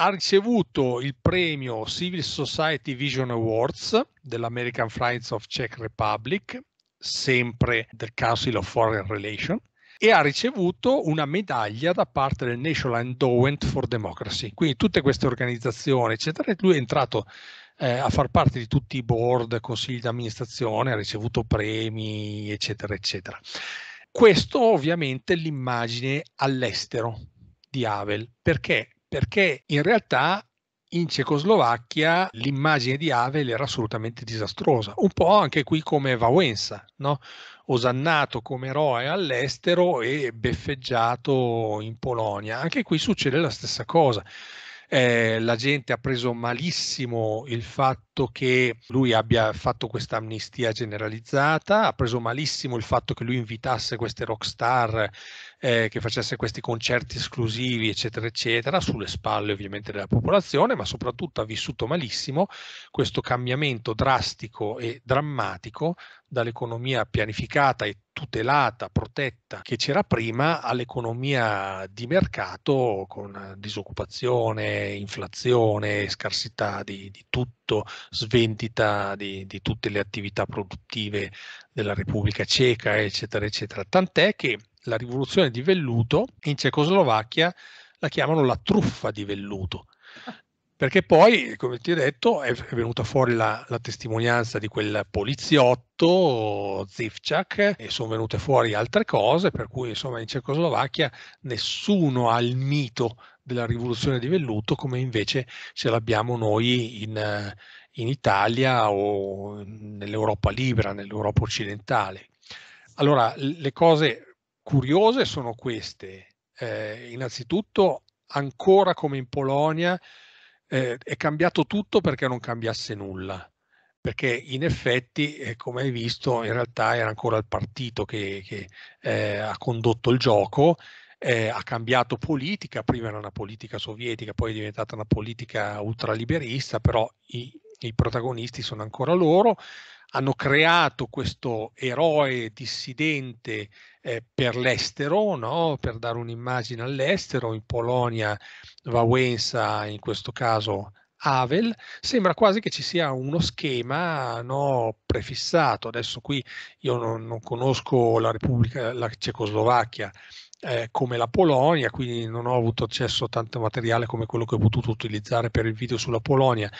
ha ricevuto il premio Civil Society Vision Awards dell'American Friends of Czech Republic, sempre del Council of Foreign Relations, e ha ricevuto una medaglia da parte del National Endowment for Democracy. Quindi tutte queste organizzazioni, eccetera, lui è entrato eh, a far parte di tutti i board, consigli di amministrazione, ha ricevuto premi, eccetera, eccetera. Questo ovviamente è l'immagine all'estero di Havel, perché perché in realtà in Cecoslovacchia l'immagine di Havel era assolutamente disastrosa, un po' anche qui come Valenza, no? osannato come eroe all'estero e beffeggiato in Polonia. Anche qui succede la stessa cosa. Eh, la gente ha preso malissimo il fatto che lui abbia fatto questa amnistia generalizzata, ha preso malissimo il fatto che lui invitasse queste rock star eh, che facesse questi concerti esclusivi, eccetera, eccetera, sulle spalle ovviamente della popolazione, ma soprattutto ha vissuto malissimo questo cambiamento drastico e drammatico dall'economia pianificata e tutelata, protetta che c'era prima all'economia di mercato con disoccupazione, inflazione, scarsità di, di tutto, svendita di, di, tutte le attività produttive della Repubblica Ceca, eccetera, eccetera. Tant'è che la rivoluzione di velluto, in Cecoslovacchia la chiamano la truffa di velluto, perché poi, come ti ho detto, è venuta fuori la, la testimonianza di quel poliziotto Zivchak e sono venute fuori altre cose, per cui insomma in Cecoslovacchia nessuno ha il mito della rivoluzione di velluto come invece ce l'abbiamo noi in, in Italia o nell'Europa libera, nell'Europa occidentale. Allora, le cose curiose sono queste. Eh, innanzitutto, ancora come in Polonia, eh, è cambiato tutto perché non cambiasse nulla. Perché in effetti, eh, come hai visto, in realtà era ancora il partito che, che eh, ha condotto il gioco, eh, ha cambiato politica, prima era una politica sovietica, poi è diventata una politica ultraliberista, però i, i protagonisti sono ancora loro, hanno creato questo eroe dissidente eh, per l'estero, no? per dare un'immagine all'estero, in Polonia Wałęsa, in questo caso Havel, sembra quasi che ci sia uno schema no, prefissato. Adesso qui io non, non conosco la Repubblica, la Cecoslovacchia, eh, come la Polonia, quindi non ho avuto accesso a tanto materiale come quello che ho potuto utilizzare per il video sulla Polonia,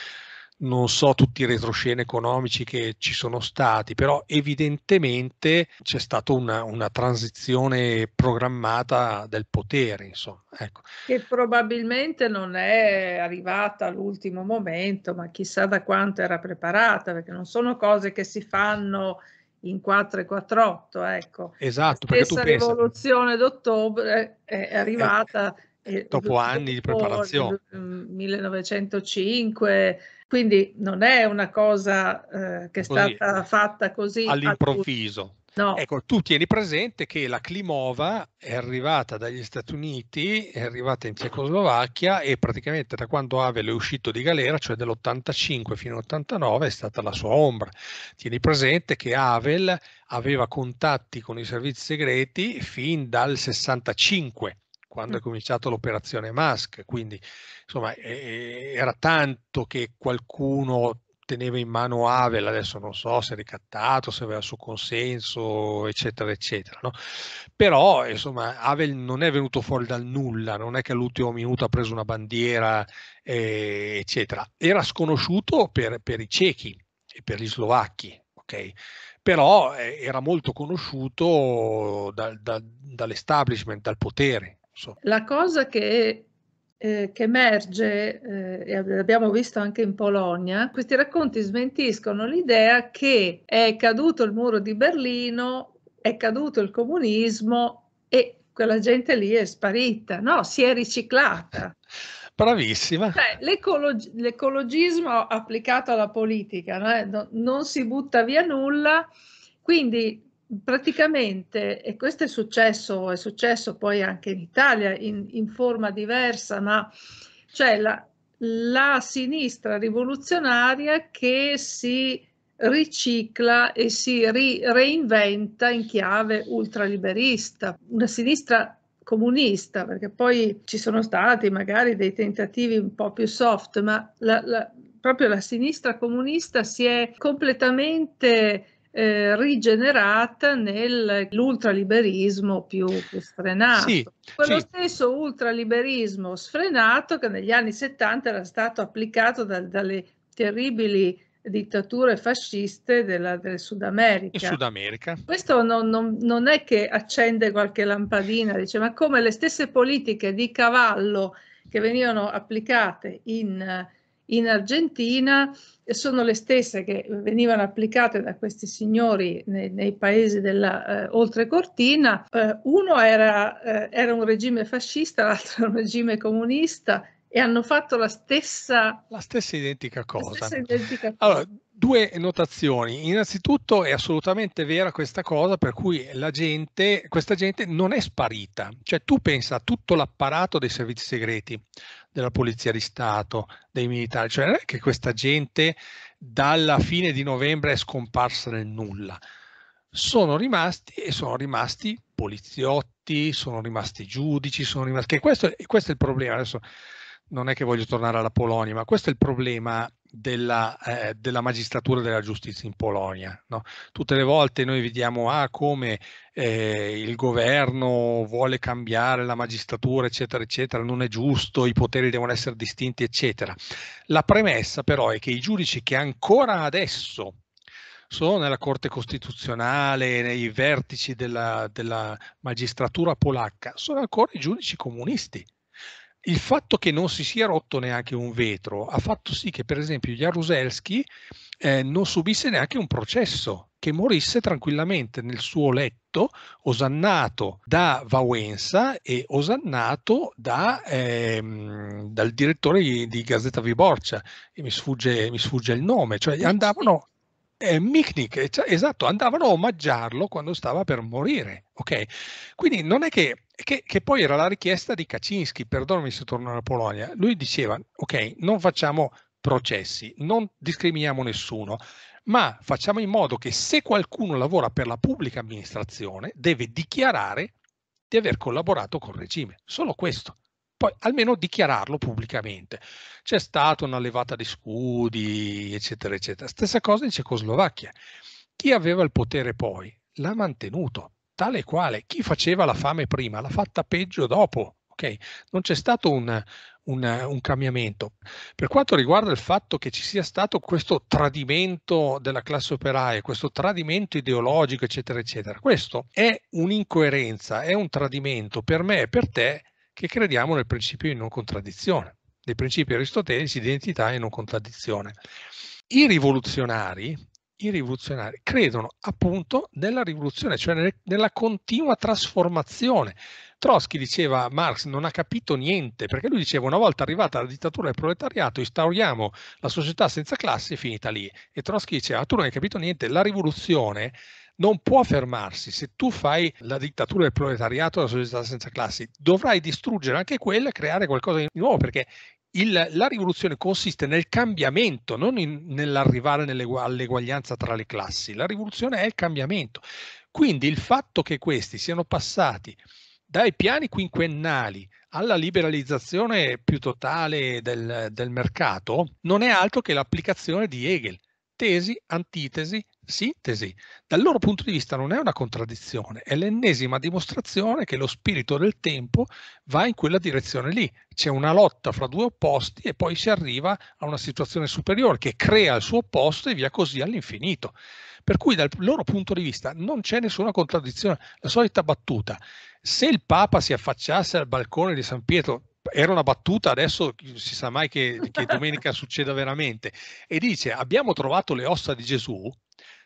non so tutti i retroscene economici che ci sono stati, però evidentemente c'è stata una, una transizione programmata del potere, insomma. Ecco. Che probabilmente non è arrivata all'ultimo momento, ma chissà da quanto era preparata, perché non sono cose che si fanno in 4 e 48, ecco. Esatto, La stessa rivoluzione pensi... d'ottobre è arrivata... Eh, eh dopo anni dopo di preparazione. 1905 quindi non è una cosa eh, che è così, stata eh, fatta così all'improvviso. No. Ecco, tu tieni presente che la Klimova è arrivata dagli Stati Uniti, è arrivata in Cecoslovacchia e praticamente da quando Havel è uscito di galera, cioè dall'85 fino all'89, è stata la sua ombra. Tieni presente che Havel aveva contatti con i servizi segreti fin dal 65 quando è cominciata l'operazione Musk, quindi insomma eh, era tanto che qualcuno teneva in mano Havel, adesso non so se è ricattato, se aveva il suo consenso, eccetera, eccetera. No? Però, insomma, Avel non è venuto fuori dal nulla, non è che all'ultimo minuto ha preso una bandiera, eh, eccetera. Era sconosciuto per, per, i cechi e per gli slovacchi, ok? Però eh, era molto conosciuto da, da, dall'establishment, dal potere, corso. La cosa che eh, che emerge, eh, e l'abbiamo visto anche in Polonia, questi racconti smentiscono l'idea che è caduto il muro di Berlino, è caduto il comunismo e quella gente lì è sparita, no, si è riciclata. Eh, bravissima. Beh, cioè, l'ecologi- l'ecologismo applicato alla politica, no? non si butta via nulla, quindi praticamente, e questo è successo, è successo poi anche in Italia in, in forma diversa, ma c'è la, la, sinistra rivoluzionaria che si ricicla e si ri, reinventa in chiave ultraliberista, una sinistra comunista, perché poi ci sono stati magari dei tentativi un po' più soft, ma la, la, proprio la sinistra comunista si è completamente eh, rigenerata nell'ultraliberismo più, più sfrenato. Sì, Quello sì. stesso ultraliberismo sfrenato che negli anni 70 era stato applicato da, dalle terribili dittature fasciste della, del Sud America. Sud America. Questo non, non, non, è che accende qualche lampadina, dice, ma come le stesse politiche di cavallo che venivano applicate in in Argentina sono le stesse che venivano applicate da questi signori nei, nei paesi della eh, oltrecortina. Eh, uno era, eh, era, un regime fascista, l'altro era un regime comunista e hanno fatto la stessa, la stessa identica cosa. Stessa identica cosa. Allora, due notazioni. Innanzitutto è assolutamente vera questa cosa per cui la gente, questa gente non è sparita. Cioè tu pensa a tutto l'apparato dei servizi segreti, della Polizia di Stato, dei militari, cioè non è che questa gente dalla fine di novembre è scomparsa nel nulla. Sono rimasti e sono rimasti poliziotti, sono rimasti giudici, sono rimasti... Che questo, questo è il problema, adesso non è che voglio tornare alla Polonia, ma questo è il problema della, eh, della magistratura della giustizia in Polonia. No? Tutte le volte noi vediamo ah, come eh, il governo vuole cambiare la magistratura, eccetera, eccetera, non è giusto, i poteri devono essere distinti, eccetera. La premessa però è che i giudici che ancora adesso sono nella Corte Costituzionale, nei vertici della, della magistratura polacca, sono ancora i giudici comunisti. Il fatto che non si sia rotto neanche un vetro ha fatto sì che, per esempio, Jaruzelski eh, non subisse neanche un processo che morisse tranquillamente nel suo letto, osannato da Vauenza e osannato da, ehm, dal direttore di, di Gazzetta Viborcia, e mi sfugge, mi sfugge il nome, cioè andavano eh, Miknik, eh, cioè, esatto, andavano a omaggiarlo quando stava per morire. Ok, quindi non è che, che, che poi era la richiesta di Kaczynski, perdonami se torno alla Polonia. Lui diceva: Ok, non facciamo processi, non discriminiamo nessuno, ma facciamo in modo che se qualcuno lavora per la pubblica amministrazione deve dichiarare di aver collaborato col regime, solo questo. Poi almeno dichiararlo pubblicamente. C'è stata una levata di scudi, eccetera, eccetera. Stessa cosa in Cecoslovacchia. Chi aveva il potere poi l'ha mantenuto, tale e quale. Chi faceva la fame prima l'ha fatta peggio dopo ok? Non c'è stato un, un, un, cambiamento. Per quanto riguarda il fatto che ci sia stato questo tradimento della classe operaia, questo tradimento ideologico, eccetera, eccetera, questo è un'incoerenza, è un tradimento per me e per te che crediamo nel principio di non contraddizione, dei principi aristotelici identità e non contraddizione. I rivoluzionari, i rivoluzionari credono appunto nella rivoluzione, cioè nella continua trasformazione Trotsky diceva Marx non ha capito niente, perché lui diceva una volta arrivata la dittatura del proletariato instauriamo la società senza classi e finita lì. E Trotsky diceva ah, tu non hai capito niente, la rivoluzione non può fermarsi. Se tu fai la dittatura del proletariato, la società senza classi, dovrai distruggere anche quella e creare qualcosa di nuovo, perché il, la rivoluzione consiste nel cambiamento, non in, nell'arrivare all'eguaglianza tra le classi. La rivoluzione è il cambiamento. Quindi il fatto che questi siano passati dai piani quinquennali alla liberalizzazione più totale del, del, mercato non è altro che l'applicazione di Hegel, tesi, antitesi, sintesi. Dal loro punto di vista non è una contraddizione, è l'ennesima dimostrazione che lo spirito del tempo va in quella direzione lì. C'è una lotta fra due opposti e poi si arriva a una situazione superiore che crea il suo opposto e via così all'infinito. Per cui dal loro punto di vista non c'è nessuna contraddizione. La solita battuta, se il Papa si affacciasse al balcone di San Pietro, era una battuta, adesso si sa mai che, che domenica succeda veramente, e dice abbiamo trovato le ossa di Gesù,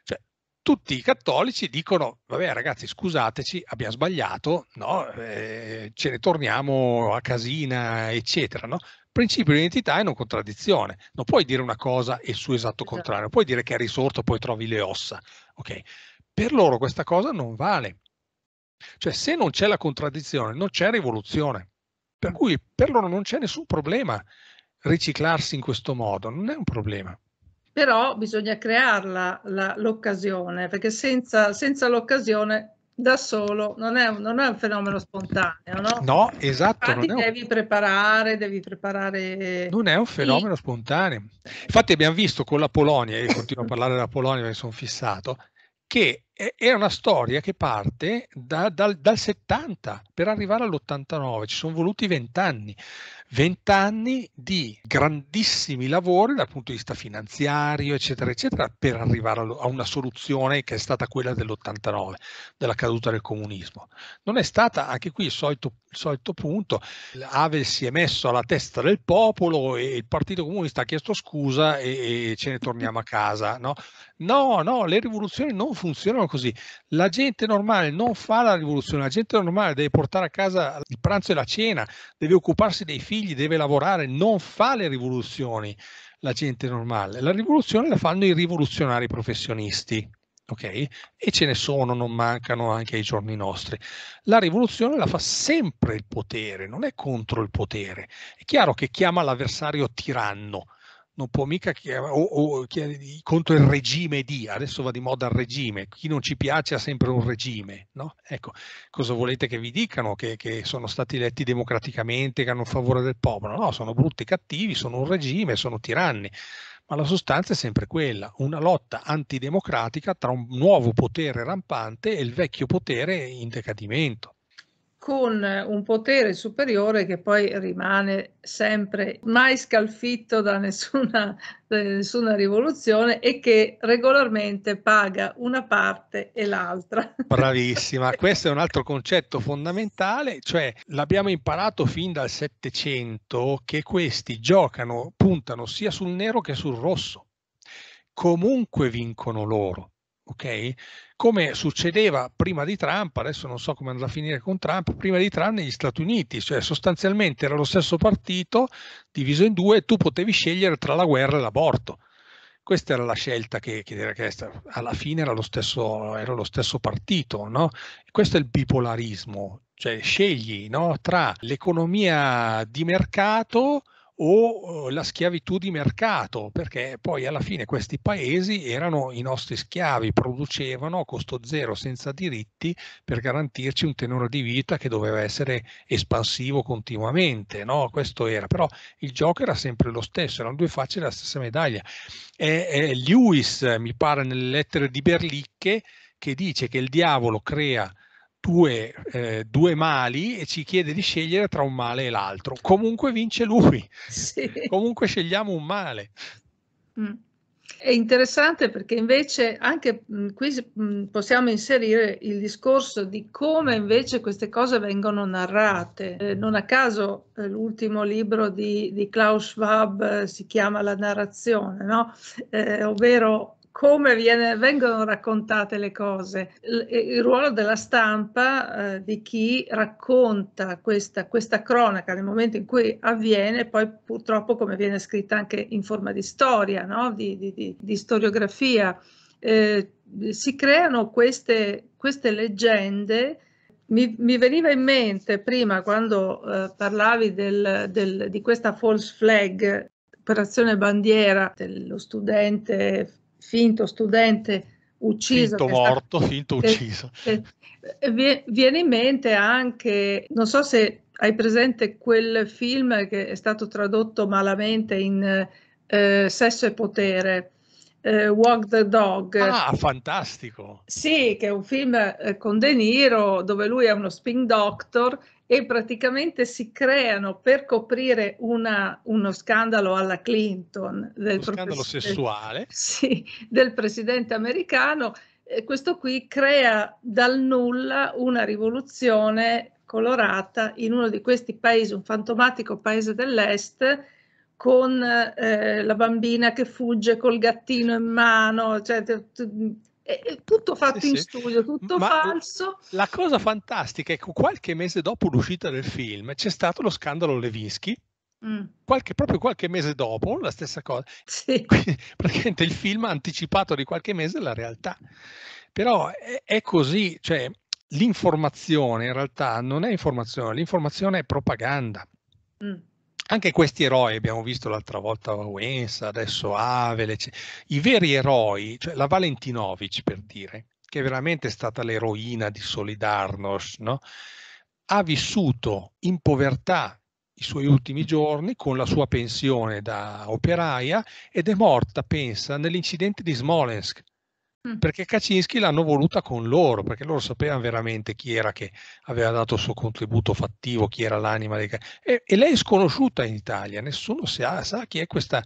cioè, tutti i cattolici dicono, vabbè ragazzi scusateci, abbiamo sbagliato, no? eh, ce ne torniamo a casina, eccetera. No? principio di identità è non contraddizione. Non puoi dire una cosa e il suo esatto, esatto. contrario. puoi dire che è risorto e poi trovi le ossa. Okay? Per loro questa cosa non vale. Cioè se non c'è la contraddizione, non c'è rivoluzione. Per cui per loro non c'è nessun problema riciclarsi in questo modo, non è un problema. Però bisogna crearla la, l'occasione, perché senza, senza l'occasione da solo non è, non è, un fenomeno spontaneo, no? No, esatto. Infatti non devi un... preparare, devi preparare. Non è un fenomeno sì. spontaneo. Infatti abbiamo visto con la Polonia, e continuo a parlare della Polonia mi sono fissato, che è una storia che parte da, dal, dal, 70 per arrivare all'89, ci sono voluti vent'anni, vent'anni di grandissimi lavori dal punto di vista finanziario, eccetera, eccetera, per arrivare a una soluzione che è stata quella dell'89, della caduta del comunismo. Non è stata anche qui il solito, il solito punto, Havel si è messo alla testa del popolo e il Partito Comunista ha chiesto scusa e, e ce ne torniamo a casa. No, no, no le rivoluzioni non funzionano funzionano così. La gente normale non fa la rivoluzione, la gente normale deve portare a casa il pranzo e la cena, deve occuparsi dei figli, deve lavorare, non fa le rivoluzioni la gente normale. La rivoluzione la fanno i rivoluzionari professionisti. ok? E ce ne sono, non mancano anche ai giorni nostri. La rivoluzione la fa sempre il potere, non è contro il potere. È chiaro che chiama l'avversario tiranno, non può mica chiedere, o, o chiedere contro il regime di, adesso va di moda il regime, chi non ci piace ha sempre un regime, no? Ecco, cosa volete che vi dicano? Che, che sono stati eletti democraticamente, che hanno il favore del popolo? No, sono brutti, cattivi, sono un regime, sono tiranni ma la sostanza è sempre quella, una lotta antidemocratica tra un nuovo potere rampante e il vecchio potere in decadimento con un potere superiore che poi rimane sempre mai scalfitto da nessuna, da nessuna rivoluzione e che regolarmente paga una parte e l'altra. Bravissima, questo è un altro concetto fondamentale, cioè l'abbiamo imparato fin dal Settecento che questi giocano, puntano sia sul nero che sul rosso, comunque vincono loro Okay? Come succedeva prima di Trump, adesso non so come andrà a finire con Trump, prima di Trump negli Stati Uniti, cioè sostanzialmente era lo stesso partito diviso in due e tu potevi scegliere tra la guerra e l'aborto. Questa era la scelta che, che era questa. alla fine era lo stesso, era lo stesso partito, no? Questo è il bipolarismo, cioè scegli no? tra l'economia di mercato o eh, la schiavitù di mercato, perché poi alla fine questi paesi erano i nostri schiavi, producevano a costo zero senza diritti per garantirci un tenore di vita che doveva essere espansivo continuamente, no? questo era, però il gioco era sempre lo stesso, erano due facce della stessa medaglia. È, è Lewis, mi pare, nelle lettere di Berlicche, che dice che il diavolo crea due, eh, due, mali e ci chiede di scegliere tra un male e l'altro. Comunque vince lui, sì. comunque scegliamo un male. Mm. È interessante perché invece anche mm, qui mm, possiamo inserire il discorso di come invece queste cose vengono narrate. Eh, non a caso eh, l'ultimo libro di, di Klaus Schwab eh, si chiama La narrazione, no? ovvero come viene, vengono raccontate le cose, il, il ruolo della stampa eh, di chi racconta questa, questa, cronaca nel momento in cui avviene, poi purtroppo come viene scritta anche in forma di storia, no? di, di, di, di, storiografia, eh, si creano queste, queste leggende mi, mi, veniva in mente prima quando eh, parlavi del, del, di questa false flag, operazione bandiera, dello studente finto studente ucciso. Finto morto, sta... finto che, ucciso. Che, viene in mente anche, non so se hai presente quel film che è stato tradotto malamente in eh, Sesso e Potere. Eh, Walk the Dog. Ah, fantastico! Sì, che è un film eh, con De Niro dove lui è uno spin doctor e praticamente si creano per coprire una, uno scandalo alla Clinton del, scandalo sessuale. Sì, del presidente americano. E questo qui crea dal nulla una rivoluzione colorata in uno di questi paesi, un fantomatico paese dell'est, con eh, la bambina che fugge col gattino in mano, cioè, è eh, eh, tutto fatto sì, in studio, tutto Ma eh, falso. La cosa fantastica è che qualche mese dopo l'uscita del film c'è stato lo scandalo Levinsky. Mm. Qualche, proprio qualche mese dopo la stessa cosa. Sì. Quindi, praticamente il film ha anticipato di qualche mese la realtà. Però è, è così, cioè l'informazione in realtà non è informazione, l'informazione è propaganda. Mm anche questi eroi, abbiamo visto l'altra volta Valenza, adesso Avele, i veri eroi, cioè la Valentinovic per dire, che è veramente stata l'eroina di Solidarnosc, no? ha vissuto in povertà i suoi ultimi giorni con la sua pensione da operaia ed è morta, pensa, nell'incidente di Smolensk. Mm. perché Kaczynski l'hanno voluta con loro, perché loro sapevano veramente chi era che aveva dato il suo contributo fattivo, chi era l'anima dei e, e lei è sconosciuta in Italia, nessuno sa, sa chi è questa,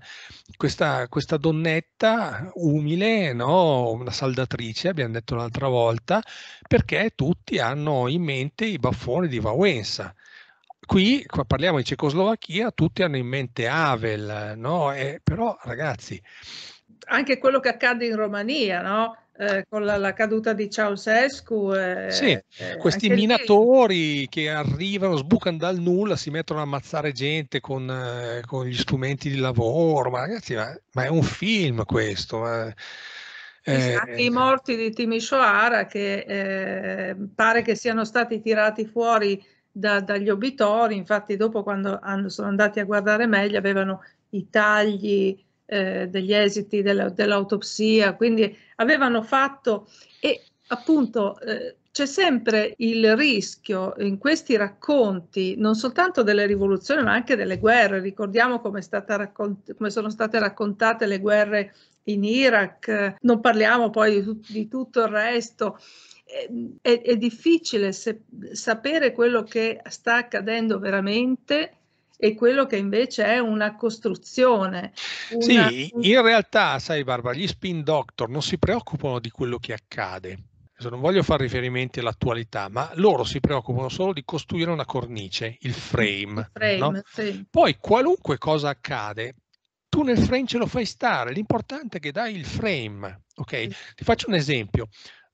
questa, questa donnetta umile, no? una saldatrice, abbiamo detto l'altra volta, perché tutti hanno in mente i baffoni di Valenza qui qua parliamo di Cecoslovacchia, tutti hanno in mente Havel, no? eh, però ragazzi, anche quello che accade in Romania, no? Eh, con la, la, caduta di Ceausescu. Eh, sì, eh, questi minatori lì. che arrivano, sbucano dal nulla, si mettono a ammazzare gente con, eh, con gli strumenti di lavoro. Ma ragazzi, ma, ma è un film questo. Ma, eh, anche esatto, i morti di Timisoara che pare che siano stati tirati fuori da, dagli obitori, infatti dopo quando hanno, sono andati a guardare meglio avevano i tagli eh, degli esiti della, dell'autopsia, quindi avevano fatto e appunto eh, c'è sempre il rischio in questi racconti non soltanto delle rivoluzioni ma anche delle guerre. Ricordiamo come, raccont- come sono state raccontate le guerre in Iraq, non parliamo poi di, tut- di tutto il resto. Eh, è, è, difficile se, sapere quello che sta accadendo veramente e quello che invece è una costruzione. Una... Sì, in realtà, sai Barbara, gli spin doctor non si preoccupano di quello che accade. Adesso non voglio fare riferimenti all'attualità, ma loro si preoccupano solo di costruire una cornice, il frame. Il frame no? sì. Poi qualunque cosa accade, tu nel frame ce lo fai stare, l'importante è che dai il frame. Ok, sì. ti faccio un esempio.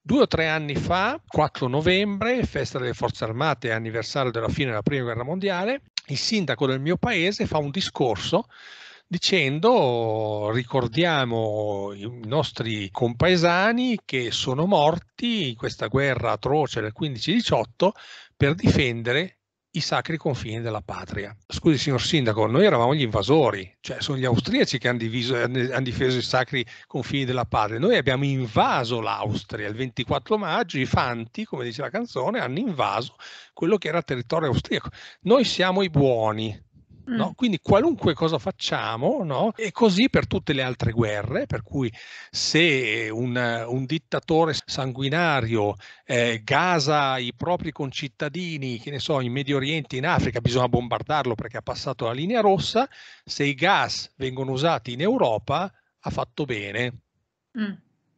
Due o tre anni fa, 4 novembre, festa delle forze armate, anniversario della fine della prima guerra mondiale, il sindaco del mio paese fa un discorso dicendo ricordiamo i nostri compaesani che sono morti in questa guerra atroce del 15-18 per difendere i sacri confini della patria. Scusi signor Sindaco, noi eravamo gli invasori, cioè sono gli austriaci che hanno, diviso, hanno difeso i sacri confini della patria, noi abbiamo invaso l'Austria, il 24 maggio i Fanti, come dice la canzone, hanno invaso quello che era territorio austriaco, noi siamo i buoni, No? Mm. Quindi qualunque cosa facciamo, no? e così per tutte le altre guerre, per cui se un, un dittatore sanguinario eh, gasa i propri concittadini, che ne so, in Medio Oriente, in Africa, bisogna bombardarlo perché ha passato la linea rossa, se i gas vengono usati in Europa, ha fatto bene. Mm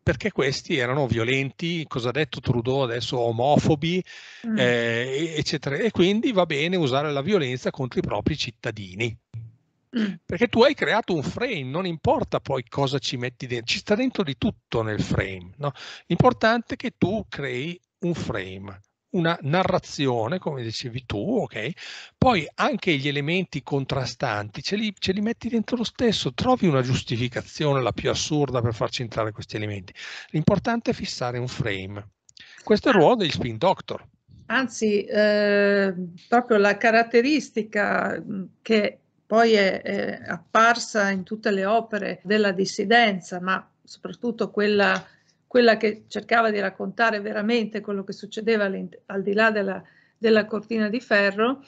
perché questi erano violenti, cosa ha detto Trudeau adesso, omofobi, mm. eh, eccetera. E quindi va bene usare la violenza contro i propri cittadini. Mm. Perché tu hai creato un frame, non importa poi cosa ci metti dentro, ci sta dentro di tutto nel frame. No? L'importante è che tu crei un frame, una narrazione, come dicevi tu, ok? Poi anche gli elementi contrastanti ce li, ce li metti dentro lo stesso, trovi una giustificazione la più assurda per farci entrare questi elementi. L'importante è fissare un frame. Questo è il ah. ruolo degli spin doctor. Anzi, eh, proprio la caratteristica mm, che poi è, è apparsa in tutte le opere della dissidenza, ma soprattutto quella quella che cercava di raccontare veramente quello che succedeva al di là della, della cortina di ferro,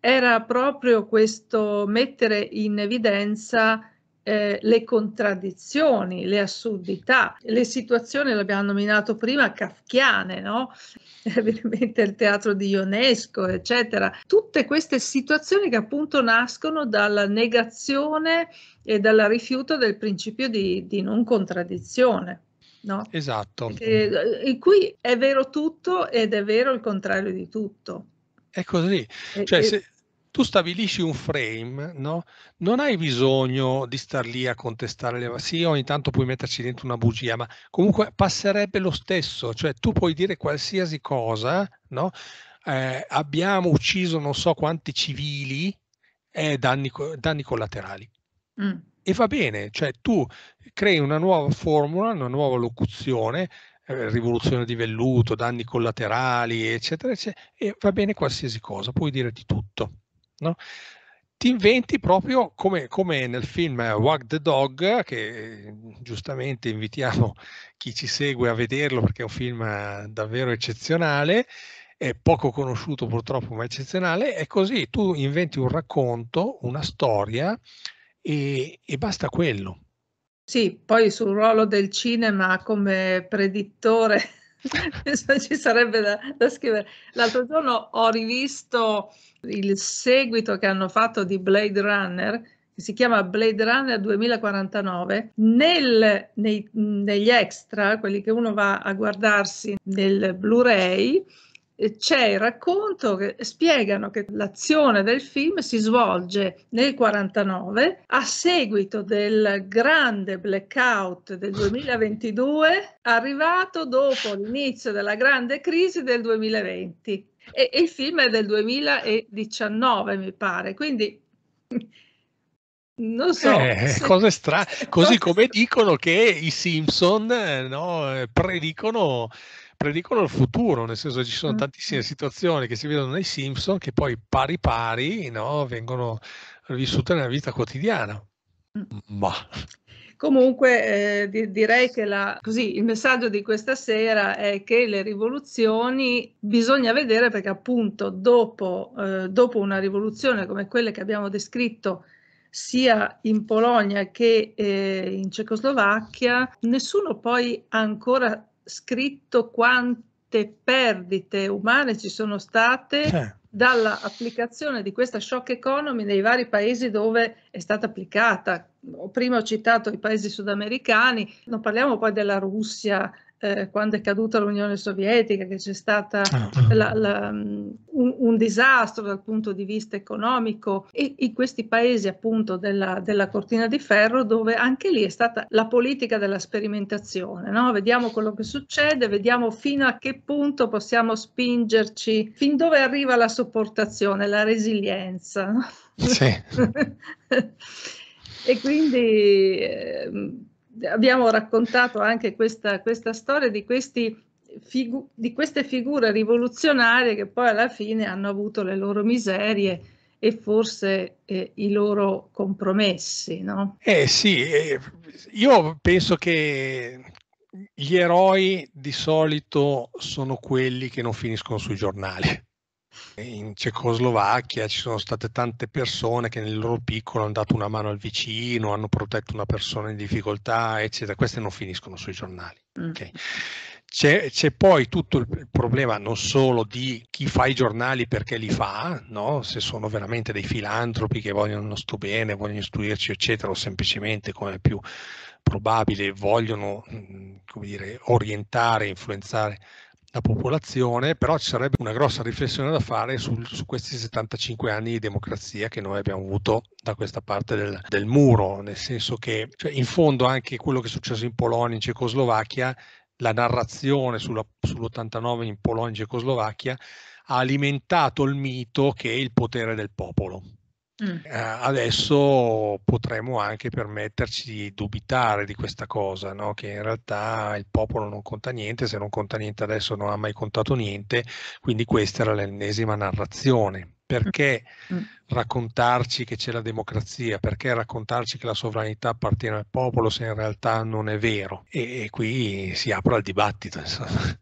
era proprio questo mettere in evidenza eh, le contraddizioni, le assurdità, le situazioni, l'abbiamo nominato prima, kafkiane, no? evidentemente il teatro di Ionesco, eccetera. Tutte queste situazioni che appunto nascono dalla negazione e dal rifiuto del principio di, di non contraddizione. No? Esatto. Eh, in cui è vero tutto ed è vero il contrario di tutto. È così. E, cioè, e... se tu stabilisci un frame, no? non hai bisogno di star lì a contestare le... Sì, ogni tanto puoi metterci dentro una bugia, ma comunque passerebbe lo stesso. Cioè, tu puoi dire qualsiasi cosa, no? Eh, abbiamo ucciso non so quanti civili e eh, danni, danni collaterali. Mm e va bene, cioè tu crei una nuova formula, una nuova locuzione, eh, rivoluzione di velluto, danni collaterali, eccetera, eccetera, e va bene qualsiasi cosa, puoi dire di tutto. No? Ti inventi proprio come, come nel film Wag the Dog, che eh, giustamente invitiamo chi ci segue a vederlo perché è un film eh, davvero eccezionale, poco conosciuto purtroppo ma eccezionale, è così, tu inventi un racconto, una storia, e, e basta quello. Sì, poi sul ruolo del cinema come predittore ci sarebbe da, da, scrivere. L'altro giorno ho rivisto il seguito che hanno fatto di Blade Runner, che si chiama Blade Runner 2049. Nel, nei, negli extra, quelli che uno va a guardarsi nel Blu-ray, c'è il racconto che spiegano che l'azione del film si svolge nel 49 a seguito del grande blackout del 2022 arrivato dopo l'inizio della grande crisi del 2020 e, il film è del 2019 mi pare quindi non so. Eh, cose strane, così come dicono che i Simpson eh, no, eh, predicono predicono il futuro, nel senso che ci sono tantissime situazioni che si vedono nei Simpson che poi pari pari no, vengono vissute nella vita quotidiana. Ma. Comunque eh, di- direi che la, così, il messaggio di questa sera è che le rivoluzioni bisogna vedere perché appunto dopo, eh, dopo una rivoluzione come quelle che abbiamo descritto sia in Polonia che eh, in Cecoslovacchia, nessuno poi ha ancora scritto quante perdite umane ci sono state eh. dall'applicazione di questa shock economy nei vari paesi dove è stata applicata. Prima ho citato i paesi sudamericani, non parliamo poi della Russia, eh, quando è caduta l'Unione Sovietica, che c'è stato ah, ah. mm, un, un, disastro dal punto di vista economico, e in questi paesi appunto della, della, cortina di ferro, dove anche lì è stata la politica della sperimentazione, no? vediamo quello che succede, vediamo fino a che punto possiamo spingerci, fin dove arriva la sopportazione, la resilienza. No? Sì. e quindi... Eh, abbiamo raccontato anche questa, questa storia di, questi figu- di queste figure rivoluzionarie che poi alla fine hanno avuto le loro miserie e forse eh, i loro compromessi, no? Eh sì, eh, io penso che gli eroi di solito sono quelli che non finiscono sui giornali in Cecoslovacchia ci sono state tante persone che nel loro piccolo hanno dato una mano al vicino, hanno protetto una persona in difficoltà, eccetera. Queste non finiscono sui giornali. Mm. Okay. C'è, c'è, poi tutto il problema non solo di chi fa i giornali perché li fa, no? se sono veramente dei filantropi che vogliono sto bene, vogliono istruirci, eccetera, o semplicemente come è più probabile vogliono mm, dire, orientare, influenzare la popolazione, però ci sarebbe una grossa riflessione da fare sul, su questi 75 anni di democrazia che noi abbiamo avuto da questa parte del, del muro, nel senso che cioè, in fondo anche quello che è successo in Polonia, in Cecoslovacchia, la narrazione sulla, sull'89 in Polonia e Cecoslovacchia ha alimentato il mito che è il potere del popolo Mm. Eh, adesso potremmo anche permetterci di dubitare di questa cosa, no? che in realtà il popolo non conta niente, se non conta niente adesso non ha mai contato niente, quindi questa era l'ennesima narrazione. Perché mm. mm. raccontarci che c'è la democrazia? Perché raccontarci che la sovranità appartiene al popolo se in realtà non è vero? E, e qui si apre al dibattito. Insomma.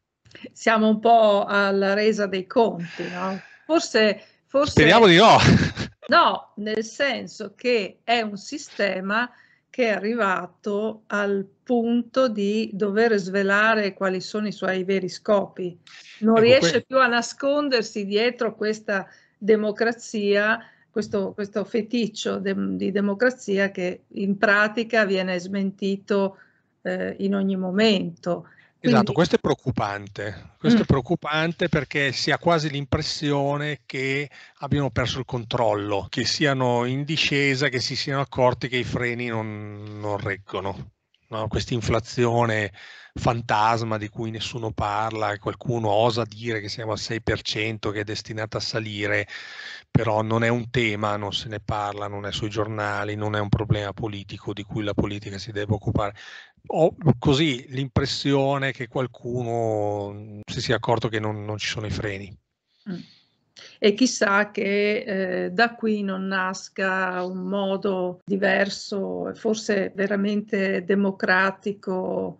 Siamo un po' alla resa dei conti, no? Forse Forse... Speriamo di no. No, nel senso che è un sistema che è arrivato al punto di dover svelare quali sono i suoi veri scopi. Non ecco, riesce più a nascondersi dietro questa democrazia, questo, questo feticcio de- di democrazia che in pratica viene smentito eh, in ogni momento. Esatto, Quindi... Esatto, questo è preoccupante, questo mm. è preoccupante perché si ha quasi l'impressione che abbiano perso il controllo, che siano in discesa, che si siano accorti che i freni non, non reggono no? questa inflazione fantasma di cui nessuno parla, qualcuno osa dire che siamo al 6%, che è destinata a salire, però non è un tema, non se ne parla, non è sui giornali, non è un problema politico di cui la politica si deve occupare. Ho così l'impressione che qualcuno si sia accorto che non, non ci sono i freni. Mm e chissà che eh, da qui non nasca un modo diverso, forse veramente democratico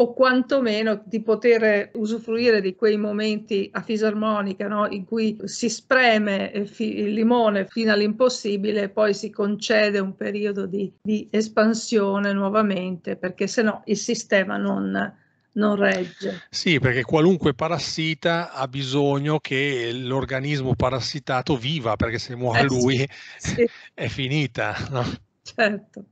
o quantomeno di poter usufruire di quei momenti a fisarmonica no? in cui si spreme il limone fino all'impossibile e poi si concede un periodo di, di espansione nuovamente perché se no il sistema non, non regge. Sì, perché qualunque parassita ha bisogno che l'organismo parassitato viva, perché se muore eh, lui sì. è finita. No? Certo.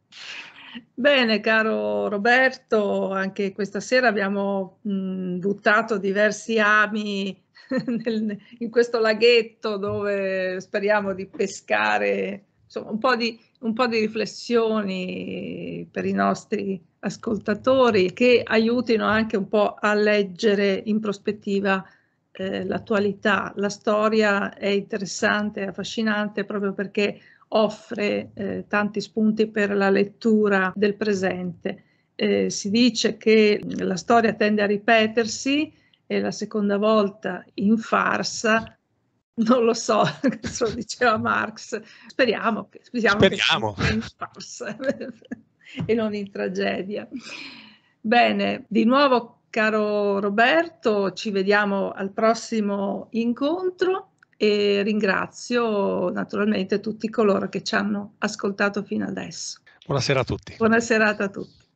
Bene, caro Roberto, anche questa sera abbiamo mh, buttato diversi ami nel, in questo laghetto dove speriamo di pescare insomma, un, po di, un po' di riflessioni per i nostri ascoltatori che aiutino anche un po' a leggere in prospettiva eh, l'attualità. La storia è interessante, affascinante proprio perché offre eh, tanti spunti per la lettura del presente. Eh, si dice che la storia tende a ripetersi e la seconda volta in farsa, non lo so, lo diceva Marx, speriamo che, speriamo speriamo. che in farsa. e non in tragedia. Bene, di nuovo caro Roberto, ci vediamo al prossimo incontro e ringrazio naturalmente tutti coloro che ci hanno ascoltato fino adesso. Buonasera a tutti. Buonasera a tutti.